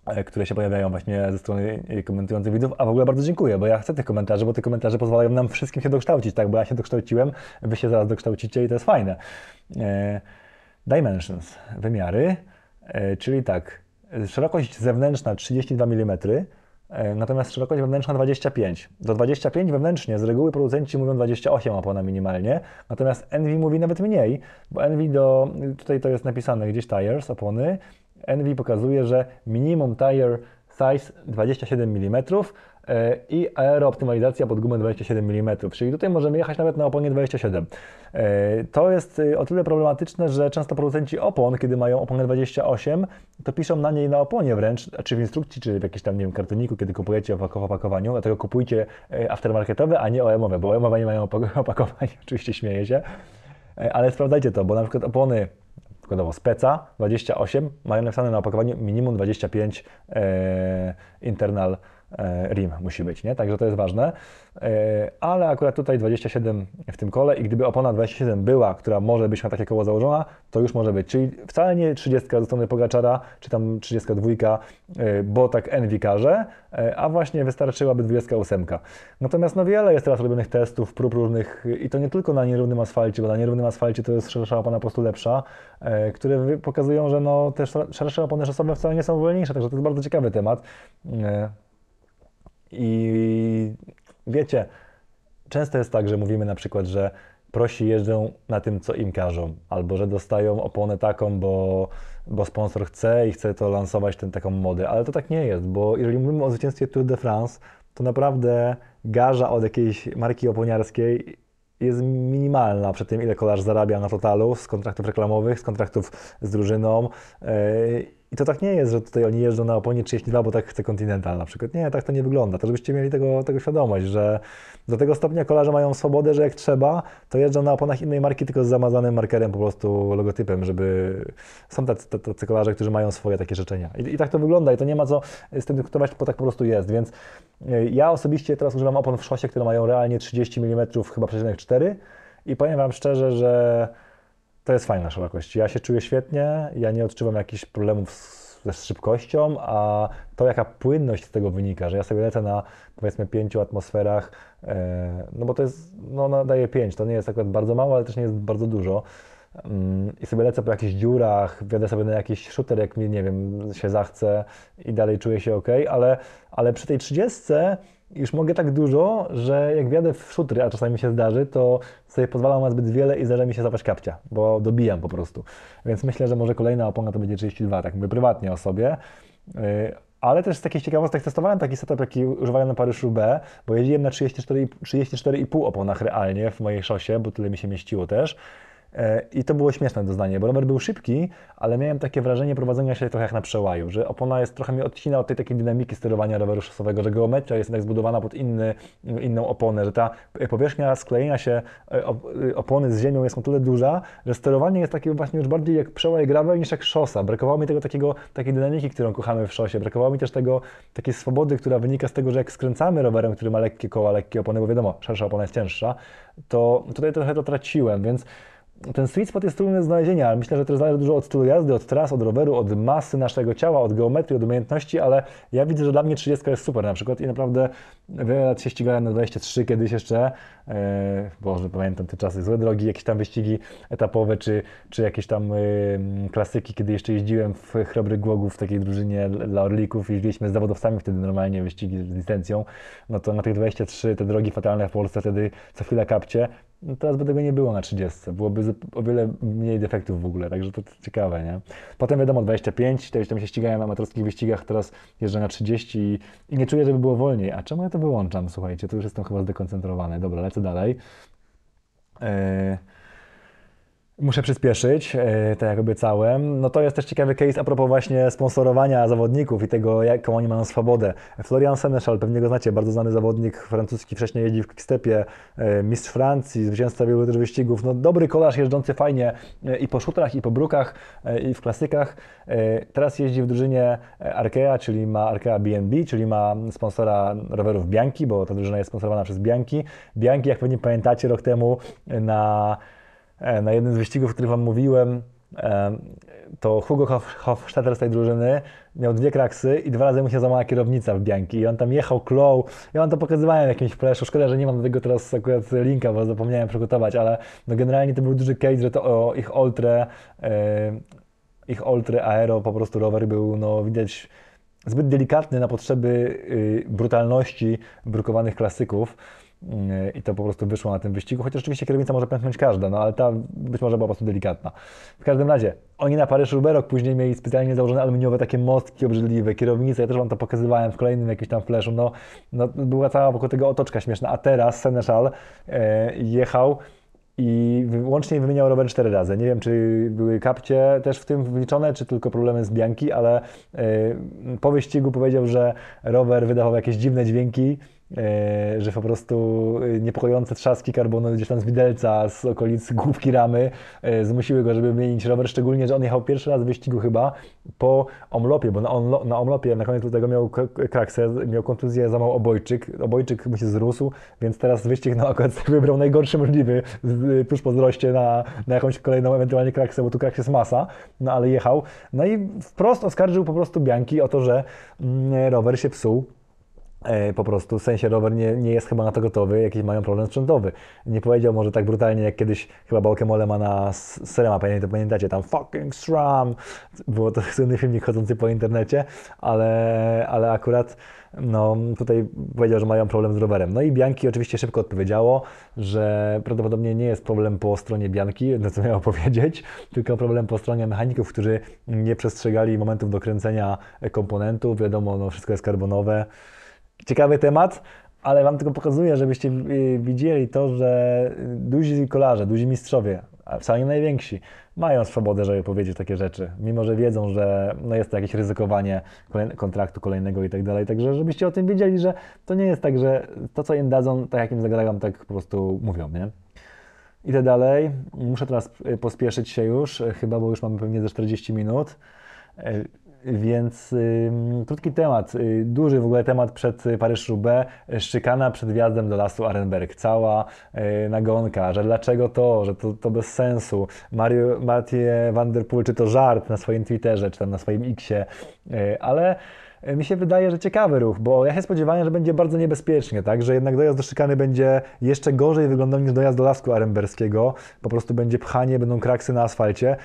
[SPEAKER 1] E, które się pojawiają właśnie ze strony e, komentujących widzów, a w ogóle bardzo dziękuję, bo ja chcę tych komentarzy, bo te komentarze pozwalają nam wszystkim się dokształcić, tak, bo ja się dokształciłem, wy się zaraz dokształcicie i to jest fajne. E, Dimensions, wymiary, czyli tak, szerokość zewnętrzna 32 mm, natomiast szerokość wewnętrzna 25. Do 25 wewnętrznie z reguły producenci mówią 28 opona minimalnie, natomiast Envy mówi nawet mniej, bo Envy do, tutaj to jest napisane gdzieś tires, opony, Envy pokazuje, że minimum tire size 27 mm e, i aerooptymalizacja pod gumę 27 mm, czyli tutaj możemy jechać nawet na oponie 27. E, to jest e, o tyle problematyczne, że często producenci opon, kiedy mają oponę 28, to piszą na niej na oponie wręcz, czy w instrukcji, czy w jakimś tam, nie wiem, kartoniku, kiedy kupujecie w opakowaniu, dlatego kupujcie aftermarketowe, a nie OM-owe, bo OM-owe nie mają opakowania, oczywiście śmieję się, ale sprawdzajcie to, bo na przykład opony przykładowo speca 28, mają napisane na opakowaniu minimum 25 e, internal E, RIM musi być, nie? Także to jest ważne. E, ale akurat tutaj 27 w tym kole i gdyby opona 27 była, która może być na takie koło założona, to już może być. Czyli wcale nie 30 ze strony Pogaczara, czy tam 32, e, bo tak Envy każe, a właśnie wystarczyłaby 28. Natomiast no wiele jest teraz robionych testów, prób różnych i to nie tylko na nierównym asfalcie, bo na nierównym asfalcie to jest szersza opona po prostu lepsza, które pokazują, że no te szersze opony szosowe wcale nie są wolniejsze, także to jest bardzo ciekawy temat. I wiecie, często jest tak, że mówimy na przykład, że prosi jeżdżą na tym, co im każą, albo że dostają oponę taką, bo, bo sponsor chce i chce to lansować, ten taką modę, ale to tak nie jest, bo jeżeli mówimy o zwycięstwie Tour de France, to naprawdę garza od jakiejś marki oponiarskiej jest minimalna przy tym, ile kolarz zarabia na totalu z kontraktów reklamowych, z kontraktów z drużyną. Yy, i to tak nie jest, że tutaj oni jeżdżą na oponie 32, bo tak chce Continental na przykład. Nie, tak to nie wygląda. To żebyście mieli tego, tego świadomość, że do tego stopnia kolarze mają swobodę, że jak trzeba, to jeżdżą na oponach innej marki, tylko z zamazanym markerem, po prostu logotypem, żeby... Są tacy, tacy kolarze, którzy mają swoje takie życzenia. I, I, tak to wygląda i to nie ma co z tym dyskutować, bo tak po prostu jest. Więc e, ja osobiście teraz używam opon w szosie, które mają realnie 30 mm, chyba przecinek 4 i powiem Wam szczerze, że to jest fajna szerokość. Ja się czuję świetnie, ja nie odczuwam jakichś problemów z, szybkością, a to jaka płynność z tego wynika, że ja sobie lecę na powiedzmy pięciu atmosferach, e, no bo to jest, no nadaje pięć, to nie jest akurat bardzo mało, ale też nie jest bardzo dużo mm, i sobie lecę po jakichś dziurach, wjadę sobie na jakiś shooter, jak mi, nie wiem, się zachce i dalej czuję się ok, ale, ale przy tej 30 już mogę tak dużo, że jak wjadę w szutry, a czasami się zdarzy, to sobie pozwalam na zbyt wiele i zdarzy mi się zapaść kapcia, bo dobijam po prostu. Więc myślę, że może kolejna opona to będzie 32, tak mówię prywatnie o sobie. Y, ale też z takich ciekawostek testowałem taki setup, jaki używałem na Paryżu B, bo jeździłem na 34,5 34 oponach realnie w mojej szosie, bo tyle mi się mieściło też. E, I to było śmieszne doznanie, bo rower był szybki, ale miałem takie wrażenie prowadzenia się trochę jak na przełaju, że opona jest trochę mi odcina od tej takiej dynamiki sterowania roweru szosowego, że geometria jest jednak zbudowana pod inny, inną oponę, że ta powierzchnia sklejenia się e, e, opony z ziemią jest na tyle duża, że sterowanie jest takie właśnie już bardziej jak przełaj gravel niż jak szosa. Brakowało mi tego takiego, takiej dynamiki, którą kochamy w szosie, brakowało mi też tego, takiej swobody, która wynika z tego, że jak skręcamy rowerem, który ma lekkie koła, lekkie opony, bo wiadomo, szersza opona jest cięższa, to tutaj trochę to traciłem, więc ten sweet spot jest trudny do znalezienia, ale myślę, że to zależy dużo od stylu jazdy, od tras, od roweru, od masy naszego ciała, od geometrii, od umiejętności, ale ja widzę, że dla mnie 30 jest super na przykład i naprawdę wiele lat się ścigałem na 23 kiedyś jeszcze, yy, boże pamiętam te czasy, złe drogi, jakieś tam wyścigi etapowe, czy, czy jakieś tam yy, klasyki, kiedy jeszcze jeździłem w Chrobrych Głogów w takiej drużynie dla Orlików, jeździliśmy z zawodowcami wtedy normalnie wyścigi z licencją, no to na tych 23 te drogi fatalne w Polsce wtedy co chwilę kapcie, no teraz by tego nie było na 30. Byłoby o wiele mniej defektów w ogóle, także to, to ciekawe, nie? Potem wiadomo, 25, to już tam się ścigają w amatorskich wyścigach, teraz jeżdżę na 30 i, i, nie czuję, żeby było wolniej. A czemu ja to wyłączam? Słuchajcie, to już jestem chyba zdekoncentrowany. Dobra, lecę dalej. Yy... Muszę przyspieszyć, e, tak jak obiecałem. No to jest też ciekawy case a propos właśnie sponsorowania zawodników i tego, jaką oni mają swobodę. Florian Seneschal, pewnie go znacie, bardzo znany zawodnik francuski, wcześniej jeździł w Quickstepie, e, mistrz Francji, zwycięzca wielu też wyścigów. No dobry kolarz jeżdżący fajnie e, i po szutrach, i po brukach, i w klasykach. Teraz jeździ w drużynie Arkea, czyli ma Arkea BNB, czyli ma sponsora rowerów Bianki, bo ta drużyna jest sponsorowana przez Bianki. Bianki, jak pewnie pamiętacie, rok temu na E, na jednym z wyścigów, o których Wam mówiłem, e, to Hugo Hofstadter z tej drużyny miał dwie kraksy i dwa razy mu się złamała kierownica w Bianki i on tam jechał, klął. Ja wam to pokazywałem w jakimś fleszu. Szkoda, że nie mam do tego teraz akurat linka, bo zapomniałem przygotować, ale no generalnie to był duży case, że to ich Oltre, e, ich Oltre Aero, po prostu rower był no widać zbyt delikatny na potrzeby y, brutalności brukowanych klasyków i to po prostu wyszło na tym wyścigu, chociaż oczywiście kierownica może pęknąć każda, no ale ta być może była po prostu delikatna. W każdym razie, oni na paryż ruberok później mieli specjalnie założone aluminiowe takie mostki obrzydliwe, kierownice, ja też Wam to pokazywałem w kolejnym jakimś tam fleszu, no, no była cała wokół tego otoczka śmieszna, a teraz Seneszal e, jechał i łącznie wymieniał rower cztery razy. Nie wiem, czy były kapcie też w tym wliczone, czy tylko problemy z Bianki, ale e, po wyścigu powiedział, że rower wydawał jakieś dziwne dźwięki, E, że po prostu e, niepokojące trzaski karbonu gdzieś tam z widelca, z okolic główki ramy e, zmusiły go, żeby wymienić rower, szczególnie, że on jechał pierwszy raz w wyścigu chyba po omlopie, bo na, onlo, na omlopie na koniec tego miał kraksę, miał kontuzję, zamał obojczyk, obojczyk mu się zrósł, więc teraz wyścig na okolic wybrał najgorszy możliwy tuż po wzroście na, na jakąś kolejną ewentualnie kraksę, bo tu kraks jest masa, no ale jechał, no i wprost oskarżył po prostu Bianki o to, że mm, rower się psuł, E, po prostu, w sensie rower nie, nie jest chyba na to gotowy, jakiś mają problem sprzętowy. Nie powiedział może tak brutalnie, jak kiedyś chyba Bałkiem ma na Serema, pamiętacie, tam fucking SRAM, było to słynny filmik chodzący po internecie, ale, ale akurat no, tutaj powiedział, że mają problem z rowerem. No i Bianki oczywiście szybko odpowiedziało, że prawdopodobnie nie jest problem po stronie Bianki, no co miało powiedzieć, tylko problem po stronie mechaników, którzy nie przestrzegali momentów dokręcenia komponentów. Wiadomo, no, wszystko jest karbonowe, ciekawy temat, ale Wam tylko pokazuję, żebyście widzieli to, że y, duzi kolarze, duzi mistrzowie, a wcale nie najwięksi, mają swobodę, żeby powiedzieć takie rzeczy, mimo że wiedzą, że no jest to jakieś ryzykowanie kontraktu kolejnego i tak dalej. Także żebyście o tym wiedzieli, że to nie jest tak, że to, co im dadzą, tak jak im zagadają, tak po prostu mówią, nie? Idę dalej. Muszę teraz y, pospieszyć się już, chyba, bo już mamy pewnie ze 40 minut. Y, więc y, krótki temat, y, duży w ogóle temat przed Paryż-Roubaix, szykana przed wjazdem do lasu Arenberg, cała y, nagonka, że dlaczego to, że to, to bez sensu. Mario, Mathieu van der Poel, czy to żart na swoim Twitterze, czy tam na swoim Xie, y, ale mi się wydaje, że ciekawy ruch, bo ja się spodziewałem, że będzie bardzo niebezpiecznie, tak? Że jednak dojazd do szykany będzie jeszcze gorzej wyglądał niż dojazd do lasku aremberskiego. Po prostu będzie pchanie, będą kraksy na asfalcie,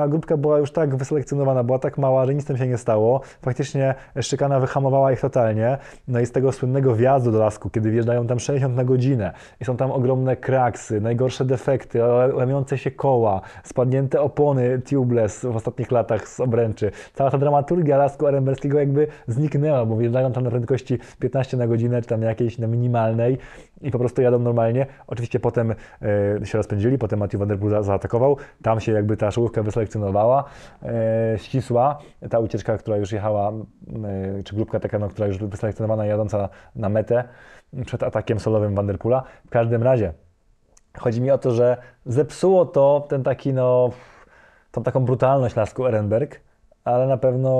[SPEAKER 1] a grupka była już tak wyselekcjonowana, była tak mała, że nic tam się nie stało. Faktycznie szczekana wyhamowała ich totalnie. No i z tego słynnego wjazdu do lasku, kiedy wjeżdżają tam 60 na godzinę i są tam ogromne kraksy, najgorsze defekty, łamiące się koła, spadnięte opony tubeless w ostatnich latach z obręczy. Cała ta dramaturgia lasku aremberskiego jakby zniknęła, bo wjeżdżają tam na prędkości 15 na godzinę, czy tam jakiejś na minimalnej i po prostu jadą normalnie. Oczywiście potem e, się rozpędzili, potem Matthew Van Der Poel za, zaatakował, tam się jakby ta czołówka wyselekcjonowała, e, ścisła, ta ucieczka, która już jechała, e, czy grupka taka, no, która już wyselekcjonowana, jadąca na metę przed atakiem solowym Van Der W każdym razie, chodzi mi o to, że zepsuło to ten taki, no, tą taką brutalność lasku Ehrenberg, ale na pewno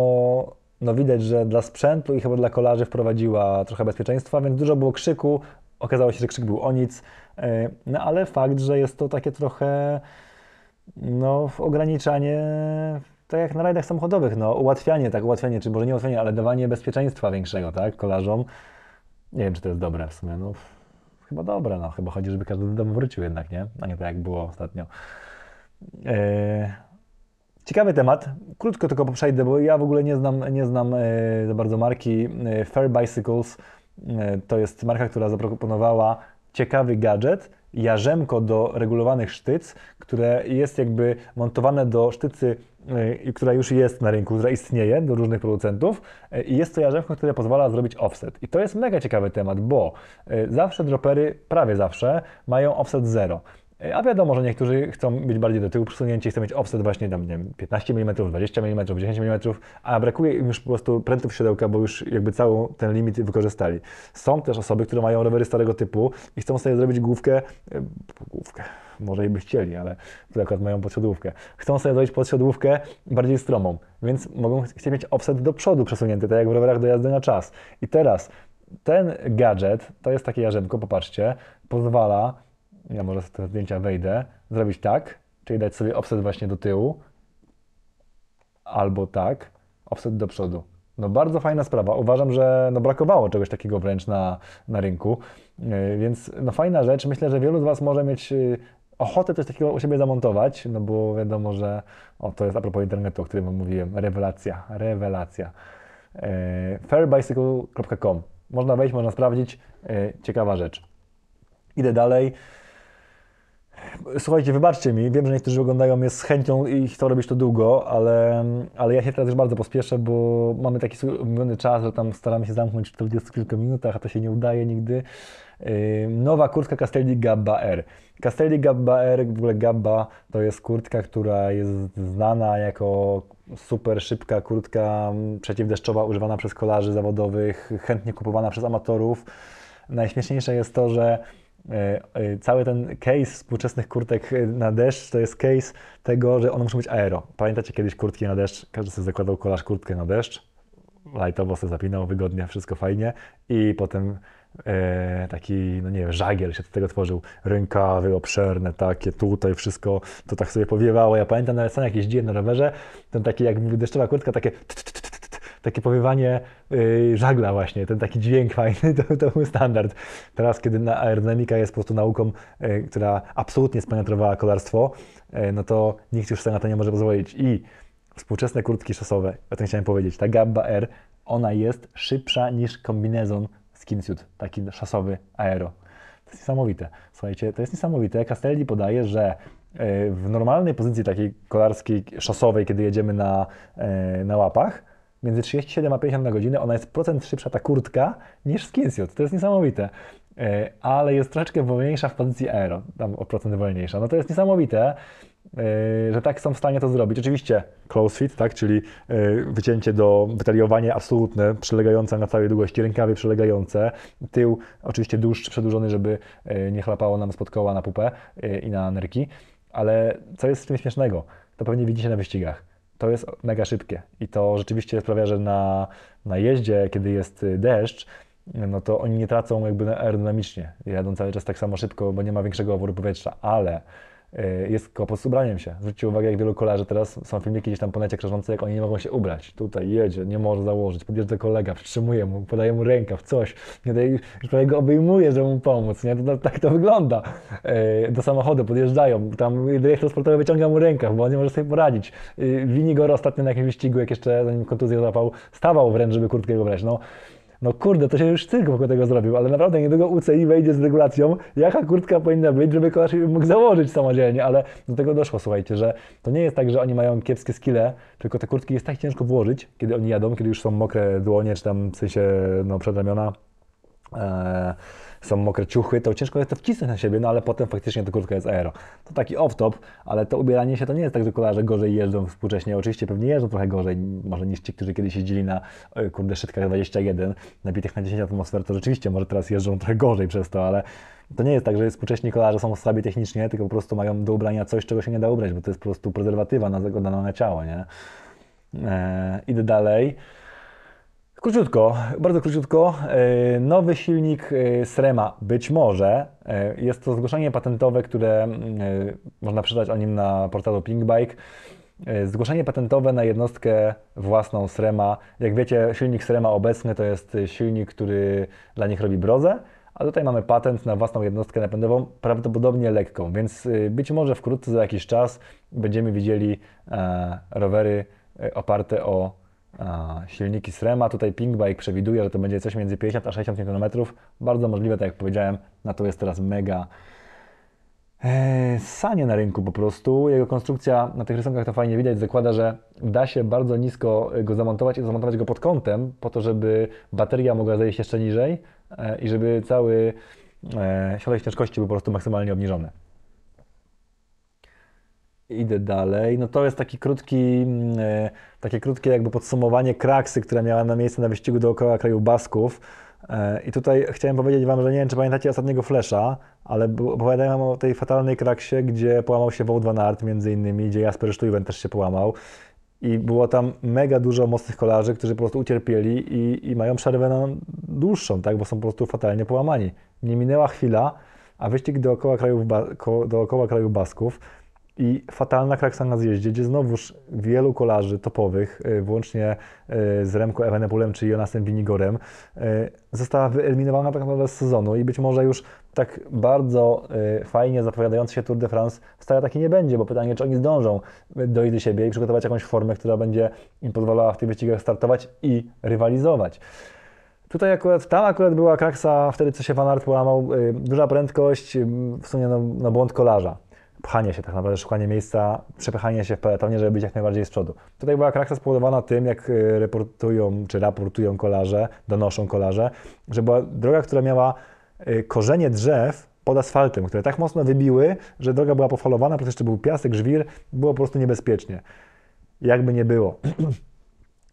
[SPEAKER 1] no widać, że dla sprzętu i chyba dla kolarzy wprowadziła trochę bezpieczeństwa, więc dużo było krzyku, Okazało się, że krzyk był o nic, e, no ale fakt, że jest to takie trochę no, ograniczanie, tak jak na rajdach samochodowych, no, ułatwianie, tak, ułatwianie, czy może nie ułatwianie, ale dawanie bezpieczeństwa większego, tak, kolarzom. Nie wiem, czy to jest dobre w sumie, no, chyba dobre, no, chyba chodzi, żeby każdy do domu wrócił jednak, nie? A nie tak jak było ostatnio. E, ciekawy temat. Krótko tylko przejdę, bo ja w ogóle nie znam, nie znam e, za bardzo marki Fair Bicycles. E, to jest marka, która zaproponowała ciekawy gadżet, jarzemko do regulowanych sztyc, które jest jakby montowane do sztycy, e, która już jest na rynku, która istnieje do różnych producentów e, i jest to jarzemko, które pozwala zrobić offset. I to jest mega ciekawy temat, bo zawsze dropery, prawie zawsze, mają offset zero. E, a wiadomo, że niektórzy chcą być bardziej do tyłu przesunięci, chcą mieć offset właśnie tam, nie wiem, 15 mm, 20 mm, 10 mm, a brakuje im już po prostu prętów siodełka, bo już jakby cały ten limit wykorzystali. Są też osoby, które mają rowery starego typu i chcą sobie zrobić główkę, e, główkę, może i by chcieli, ale tu akurat mają podsiodłówkę. Chcą sobie zrobić podsiodłówkę bardziej stromą, więc mogą chcieć mieć offset do przodu przesunięty, tak jak w rowerach do jazdy na czas. I teraz ten gadżet, to jest takie jarzynko, popatrzcie, pozwala ja może z tego zdjęcia wejdę, zrobić tak, czyli dać sobie offset właśnie do tyłu, albo tak, offset do przodu. No bardzo fajna sprawa. Uważam, że no brakowało czegoś takiego wręcz na, na rynku, y, więc no fajna rzecz. Myślę, że wielu z Was może mieć y, ochotę coś takiego u siebie zamontować, no bo wiadomo, że o, to jest a propos internetu, o którym mówiłem, rewelacja, rewelacja. Y, fairbicycle.com. Można wejść, można sprawdzić. Ciekawa rzecz. Idę dalej. Słuchajcie, wybaczcie mi, wiem, że niektórzy oglądają mnie z chęcią i chcą robić to długo, ale, ale ja się teraz już bardzo pospieszę, bo mamy taki umówiony czas, że tam staramy się zamknąć w 40 kilku minutach, a to się nie udaje nigdy. Nowa kurtka Castelli Gabba R. Castelli Gabba R, w ogóle Gabba to jest kurtka, która jest znana jako super szybka kurtka przeciwdeszczowa używana przez kolarzy zawodowych, chętnie kupowana przez amatorów. Najśmieszniejsze jest to, że E, e, cały ten case współczesnych kurtek e, na deszcz to jest case tego, że one muszą być aero. Pamiętacie kiedyś kurtki na deszcz? Każdy sobie zakładał kolarz kurtkę na deszcz, lightowo sobie zapinał, wygodnie, wszystko fajnie i potem e, taki, no nie wiem, żagiel się do tego tworzył. Rękawy obszerne takie, tutaj wszystko to tak sobie powiewało. Ja pamiętam nawet sam jakieś dzień na rowerze, ten taki jakby deszczowa kurtka, takie takie powiewanie yy, żagla właśnie, ten taki dźwięk fajny, to, to był standard. Teraz, kiedy aerodynamika jest po prostu nauką, yy, która absolutnie spenetrowała kolarstwo, yy, no to nikt już sobie na to nie może pozwolić. I współczesne kurtki szosowe, o tym chciałem powiedzieć, ta Gabba R, ona jest szybsza niż kombinezon skinsuit, taki szosowy aero. To jest niesamowite. Słuchajcie, to jest niesamowite. Castelli podaje, że y, w normalnej pozycji takiej kolarskiej, szosowej, kiedy jedziemy na, y, na łapach, między 37 a 50 na godzinę, ona jest procent szybsza ta kurtka niż Skinsuit. To jest niesamowite. E, ale jest troszeczkę wolniejsza w pozycji aero, tam o procent wolniejsza. No to jest niesamowite, e, że tak są w stanie to zrobić. Oczywiście close fit, tak, czyli e, wycięcie do, wytariowanie absolutne, przylegające na całej długości, rękawy przylegające, tył oczywiście dłuższy, przedłużony, żeby nie chlapało nam spod koła na pupę i na nerki. Ale co jest w tym śmiesznego? To pewnie widzicie na wyścigach to jest mega szybkie i to rzeczywiście sprawia, że na, na jeździe, kiedy jest y, deszcz, no to oni nie tracą jakby aerodynamicznie, jadą cały czas tak samo szybko, bo nie ma większego oporu powietrza, ale E, jest po prostu ubraniem się. Zwróćcie uwagę, jak wielu kolarzy teraz są filmiki gdzieś tam po necie krążące, jak oni nie mogą się ubrać. Tutaj jedzie, nie może założyć, podjeżdża kolega, przytrzymuje mu, podaje mu rękaw, coś, nie daje, już prawie go obejmuje, żeby mu pomóc, nie? To, to, tak to wygląda. E, do samochodu podjeżdżają, tam dyrektor sportowy wyciąga mu rękaw, bo on nie może sobie poradzić. E, wini go ostatnio na jakimś wyścigu, jak jeszcze zanim kontuzję zapał, stawał wręcz, żeby kurtkę ubrać. No, no kurde, to się już cyrk wokół tego zrobił, ale naprawdę niedługo UCI wejdzie z regulacją, jaka kurtka powinna być, żeby kolarz mógł założyć samodzielnie, ale do tego doszło, słuchajcie, że to nie jest tak, że oni mają kiepskie skille, tylko te kurtki jest tak ciężko włożyć, kiedy oni jadą, kiedy już są mokre dłonie, czy tam w sensie no, przedramiona. Eee, są mokre ciuchy, to ciężko jest to wcisnąć na siebie, no ale potem faktycznie ta kurtka jest aero. To taki off-top, ale to ubieranie się to nie jest tak, że kolarze gorzej jeżdżą współcześnie. Oczywiście pewnie jeżdżą trochę gorzej, może niż ci, którzy kiedyś jeździli na e, kurde szytkach 21, nabitych na 10 atmosfer, to rzeczywiście może teraz jeżdżą trochę gorzej przez to, ale to nie jest tak, że współcześni kolarze są słabi technicznie, tylko po prostu mają do ubrania coś, czego się nie da ubrać, bo to jest po prostu prezerwatywa na dane ciało, nie? Eee, idę dalej. Króciutko, bardzo króciutko, e, nowy silnik e, Srema być może. E, jest to zgłoszenie patentowe, które mm, można przeczytać o nim na portalu Pinkbike. Zgłoszenie patentowe na jednostkę własną Srema. Jak wiecie, silnik Srema obecny to jest silnik, który dla nich robi brodę. a tutaj mamy patent na własną jednostkę napędową, prawdopodobnie lekką, więc być może wkrótce, za jakiś czas, będziemy widzieli rowery oparte o a, silniki SREMA. Tutaj Pingbike przewiduje, że to będzie coś między 50 a 60 km. Bardzo możliwe, tak jak powiedziałem, na to jest teraz mega e, sanie na rynku po prostu. Jego konstrukcja na tych rysunkach to fajnie widać, zakłada, że da się bardzo nisko go zamontować i zamontować go pod kątem, po to, żeby bateria mogła zejść jeszcze niżej e, i żeby cały e, środek ciężkości był po prostu maksymalnie obniżony. Idę dalej. No to jest taki krótki, mm, e, takie krótkie jakby podsumowanie kraksy, która miała na miejsce na wyścigu dookoła kraju Basków. E, I tutaj chciałem powiedzieć Wam, że nie wiem, czy pamiętacie ostatniego Flesza, ale opowiadałem Wam o tej fatalnej kraksie, gdzie połamał się Wołdwa Nart między innymi, gdzie Jasper Sztujwen też się połamał. I było tam mega dużo mocnych kolarzy, którzy po prostu ucierpieli i, i mają przerwę na dłuższą, tak, bo są po prostu fatalnie połamani. Nie minęła chwila, a wyścig dookoła kraju, dookoła kraju Basków i fatalna kraksa na zjeździe, gdzie znowuż wielu kolarzy topowych, y, włącznie y, z Remko Evenepoelem czy Jonasem Winigorem, y, została wyeliminowana tak naprawdę z sezonu i być może już tak bardzo fajnie zapowiadający się Tour de France wcale taki nie będzie, bo pytanie, czy oni zdążą dojść do siebie i przygotować jakąś formę, która będzie im pozwalała w tych wyścigach startować i rywalizować. Tutaj akurat, tam akurat była kraksa wtedy, co się Van Aert połamał, duża prędkość, w sumie no, no błąd kolarza pchanie się tak naprawdę, szukanie miejsca, przepychanie się w peletonie, żeby być jak najbardziej z przodu. Tutaj była kraksa spowodowana tym, jak y, reportują, czy raportują kolarze, donoszą kolarze, że była droga, która miała y, korzenie drzew pod asfaltem, które tak mocno wybiły, że droga była pofalowana, plus jeszcze był piasek, żwir, było po prostu niebezpiecznie. Jakby nie było.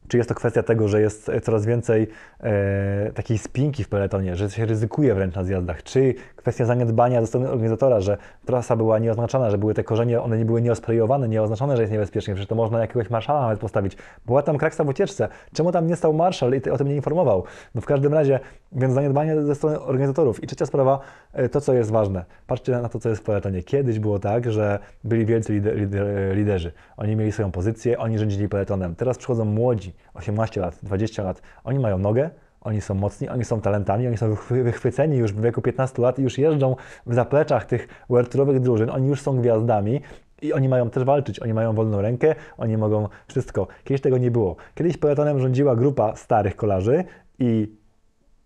[SPEAKER 1] Czy jest to kwestia tego, że jest y, coraz więcej e, takiej spinki w peletonie, że się ryzykuje wręcz na zjazdach? Czy kwestia zaniedbania ze strony organizatora, że trasa była nieoznaczona, że były te korzenie, one nie były nieosprejowane, nieoznaczone, że jest niebezpiecznie, przecież to można jakiegoś marszala nawet postawić. Była tam kraksa w ucieczce, czemu tam nie stał marszał i o tym nie informował? No w każdym razie, więc zaniedbanie ze strony organizatorów. I trzecia sprawa, e, to co jest ważne. Patrzcie na to, co jest w peletonie. Kiedyś było tak, że byli wielcy lider, lider, e, liderzy. Oni mieli swoją pozycję, oni rządzili peletonem. Teraz przychodzą młodzi, 18 lat, 20 lat. Oni mają nogę, oni są mocni, oni są talentami, oni są wychwyceni już w wieku 15 lat i już jeżdżą w zapleczach tych werturowych drużyn, oni już są gwiazdami i oni mają też walczyć, oni mają wolną rękę, oni mogą wszystko. Kiedyś tego nie było. Kiedyś peletonem rządziła grupa starych kolarzy i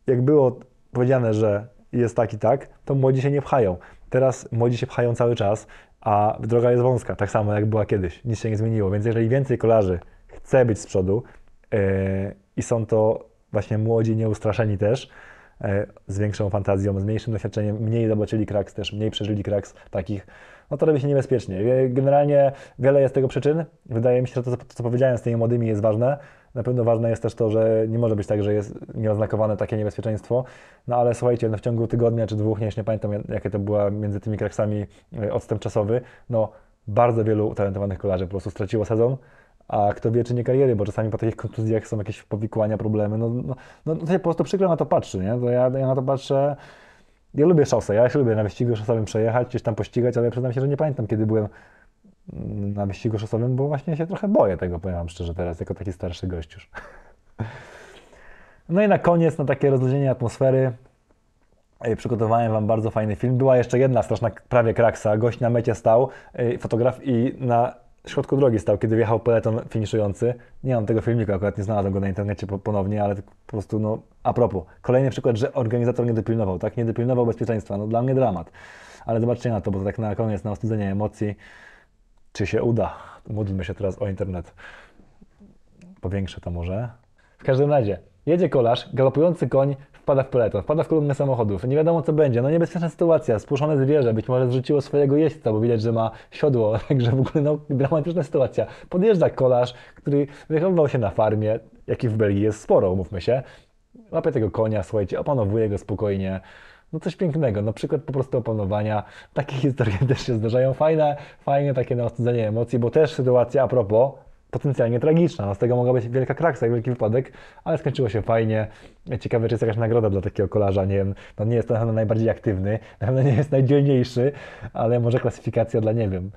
[SPEAKER 1] jak było powiedziane, że jest tak i tak, to młodzi się nie pchają. Teraz młodzi się pchają cały czas, a droga jest wąska, tak samo jak była kiedyś. Nic się nie zmieniło, więc jeżeli więcej kolarzy chce być z przodu yy, i są to właśnie młodzi, nieustraszeni też, e, z większą fantazją, z mniejszym doświadczeniem, mniej zobaczyli kraks też, mniej przeżyli kraks takich, no to robi się niebezpiecznie. E, generalnie wiele jest tego przyczyn. Wydaje mi się, że to, co powiedziałem z tymi młodymi jest ważne. Na pewno ważne jest też to, że nie może być tak, że jest nieoznakowane takie niebezpieczeństwo. No ale słuchajcie, no w ciągu tygodnia czy dwóch, nie, nie pamiętam jakie to była między tymi kraksami e, odstęp czasowy, no bardzo wielu utalentowanych kolarzy po prostu straciło sezon a kto wie, czy nie kariery, bo czasami po takich kontuzjach są jakieś powikłania, problemy. No, no, no, no to się po prostu przykro na to patrzy, nie? To ja, ja na to patrzę. Ja lubię szosę, ja się lubię na wyścigu szosowym przejechać, gdzieś tam pościgać, ale ja przyznam się, że nie pamiętam, kiedy byłem na wyścigu szosowym, bo właśnie się trochę boję tego, powiem wam szczerze teraz, jako taki starszy gość już. No i na koniec, na takie rozluźnienie atmosfery, e, Przygotowałem Wam bardzo fajny film. Była jeszcze jedna straszna prawie kraksa. Gość na mecie stał, e, fotograf i na w środku drogi stał, kiedy wjechał peleton finiszujący. Nie mam tego filmika, akurat nie znalazłem go na internecie ponownie, ale tak po prostu, no, a propos. Kolejny przykład, że organizator nie dopilnował, tak? Nie dopilnował bezpieczeństwa. No, dla mnie dramat. Ale zobaczcie na to, bo to tak na koniec, na ostudzenie emocji. Czy się uda? Módlmy się teraz o internet. Powiększę to może. W każdym razie, jedzie kolarz, galopujący koń wpada w peleton, wpada w kolumnę samochodów, nie wiadomo co będzie, no niebezpieczna sytuacja, spuszczone zwierzę, być może zrzuciło swojego jeźdźca, bo widać, że ma siodło, także w ogóle no, dramatyczna sytuacja. Podjeżdża kolarz, który wychowywał się na farmie, jaki w Belgii jest sporo, mówmy się, łapie tego konia, słuchajcie, opanowuje go spokojnie, no coś pięknego, No przykład po prostu opanowania. Takie historie też się zdarzają. Fajne, fajne takie na emocji, bo też sytuacja a propos potencjalnie tragiczna. No z tego mogła być wielka kraksa, wielki wypadek, ale skończyło się fajnie. Ciekawe, czy jest jakaś nagroda dla takiego kolarza. Nie wiem, no nie jest to na pewno najbardziej aktywny, na pewno nie jest najdzielniejszy, ale może klasyfikacja dla, nie wiem,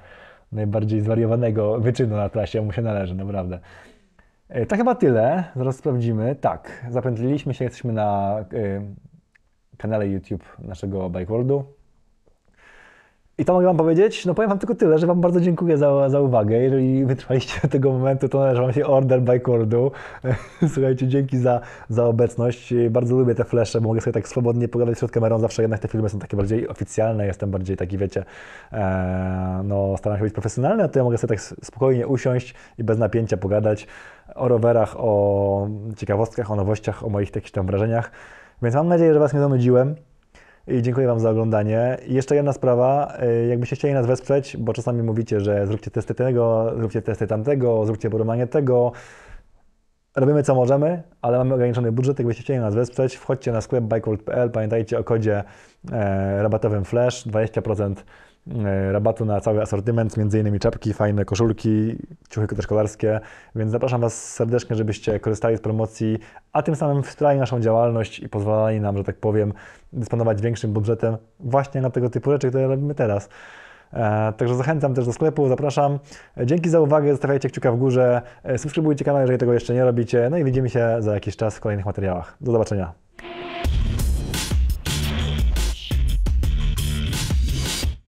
[SPEAKER 1] najbardziej zwariowanego wyczynu na trasie mu się należy, naprawdę. E, to chyba tyle. Zaraz sprawdzimy. Tak, zapętliliśmy się, jesteśmy na y, kanale YouTube naszego Bike Worldu. I to mogę Wam powiedzieć? No powiem Wam tylko tyle, że Wam bardzo dziękuję za, za uwagę. Jeżeli wytrwaliście do tego momentu, to należy Wam się order by cordu. Słuchajcie, dzięki za, za obecność. Bardzo lubię te flesze, bo mogę sobie tak swobodnie pogadać przed kamerą. Zawsze jednak te filmy są takie bardziej oficjalne, jestem bardziej taki, wiecie, e, no staram się być profesjonalny, a to ja mogę sobie tak spokojnie usiąść i bez napięcia pogadać o rowerach, o ciekawostkach, o nowościach, o moich jakichś tam wrażeniach. Więc mam nadzieję, że Was nie zanudziłem. I dziękuję Wam za oglądanie. I jeszcze jedna sprawa, e, jakbyście chcieli nas wesprzeć, bo czasami mówicie, że zróbcie testy tego, zróbcie testy tamtego, zróbcie porównanie tego. Robimy co możemy, ale mamy ograniczony budżet. Jakbyście chcieli nas wesprzeć, wchodźcie na sklep bikeworld.pl. Pamiętajcie o kodzie e, rabatowym FLASH 20% E, rabatu na cały asortyment, między innymi czapki, fajne koszulki, ciuchy też więc zapraszam Was serdecznie, żebyście korzystali z promocji, a tym samym wspierali naszą działalność i pozwalali nam, że tak powiem, dysponować większym budżetem właśnie na tego typu rzeczy, które robimy teraz. E, także zachęcam też do sklepu, zapraszam. Dzięki za uwagę, zostawiajcie kciuka w górze, e, subskrybujcie kanał, jeżeli tego jeszcze nie robicie, no i widzimy się za jakiś czas w kolejnych materiałach. Do zobaczenia.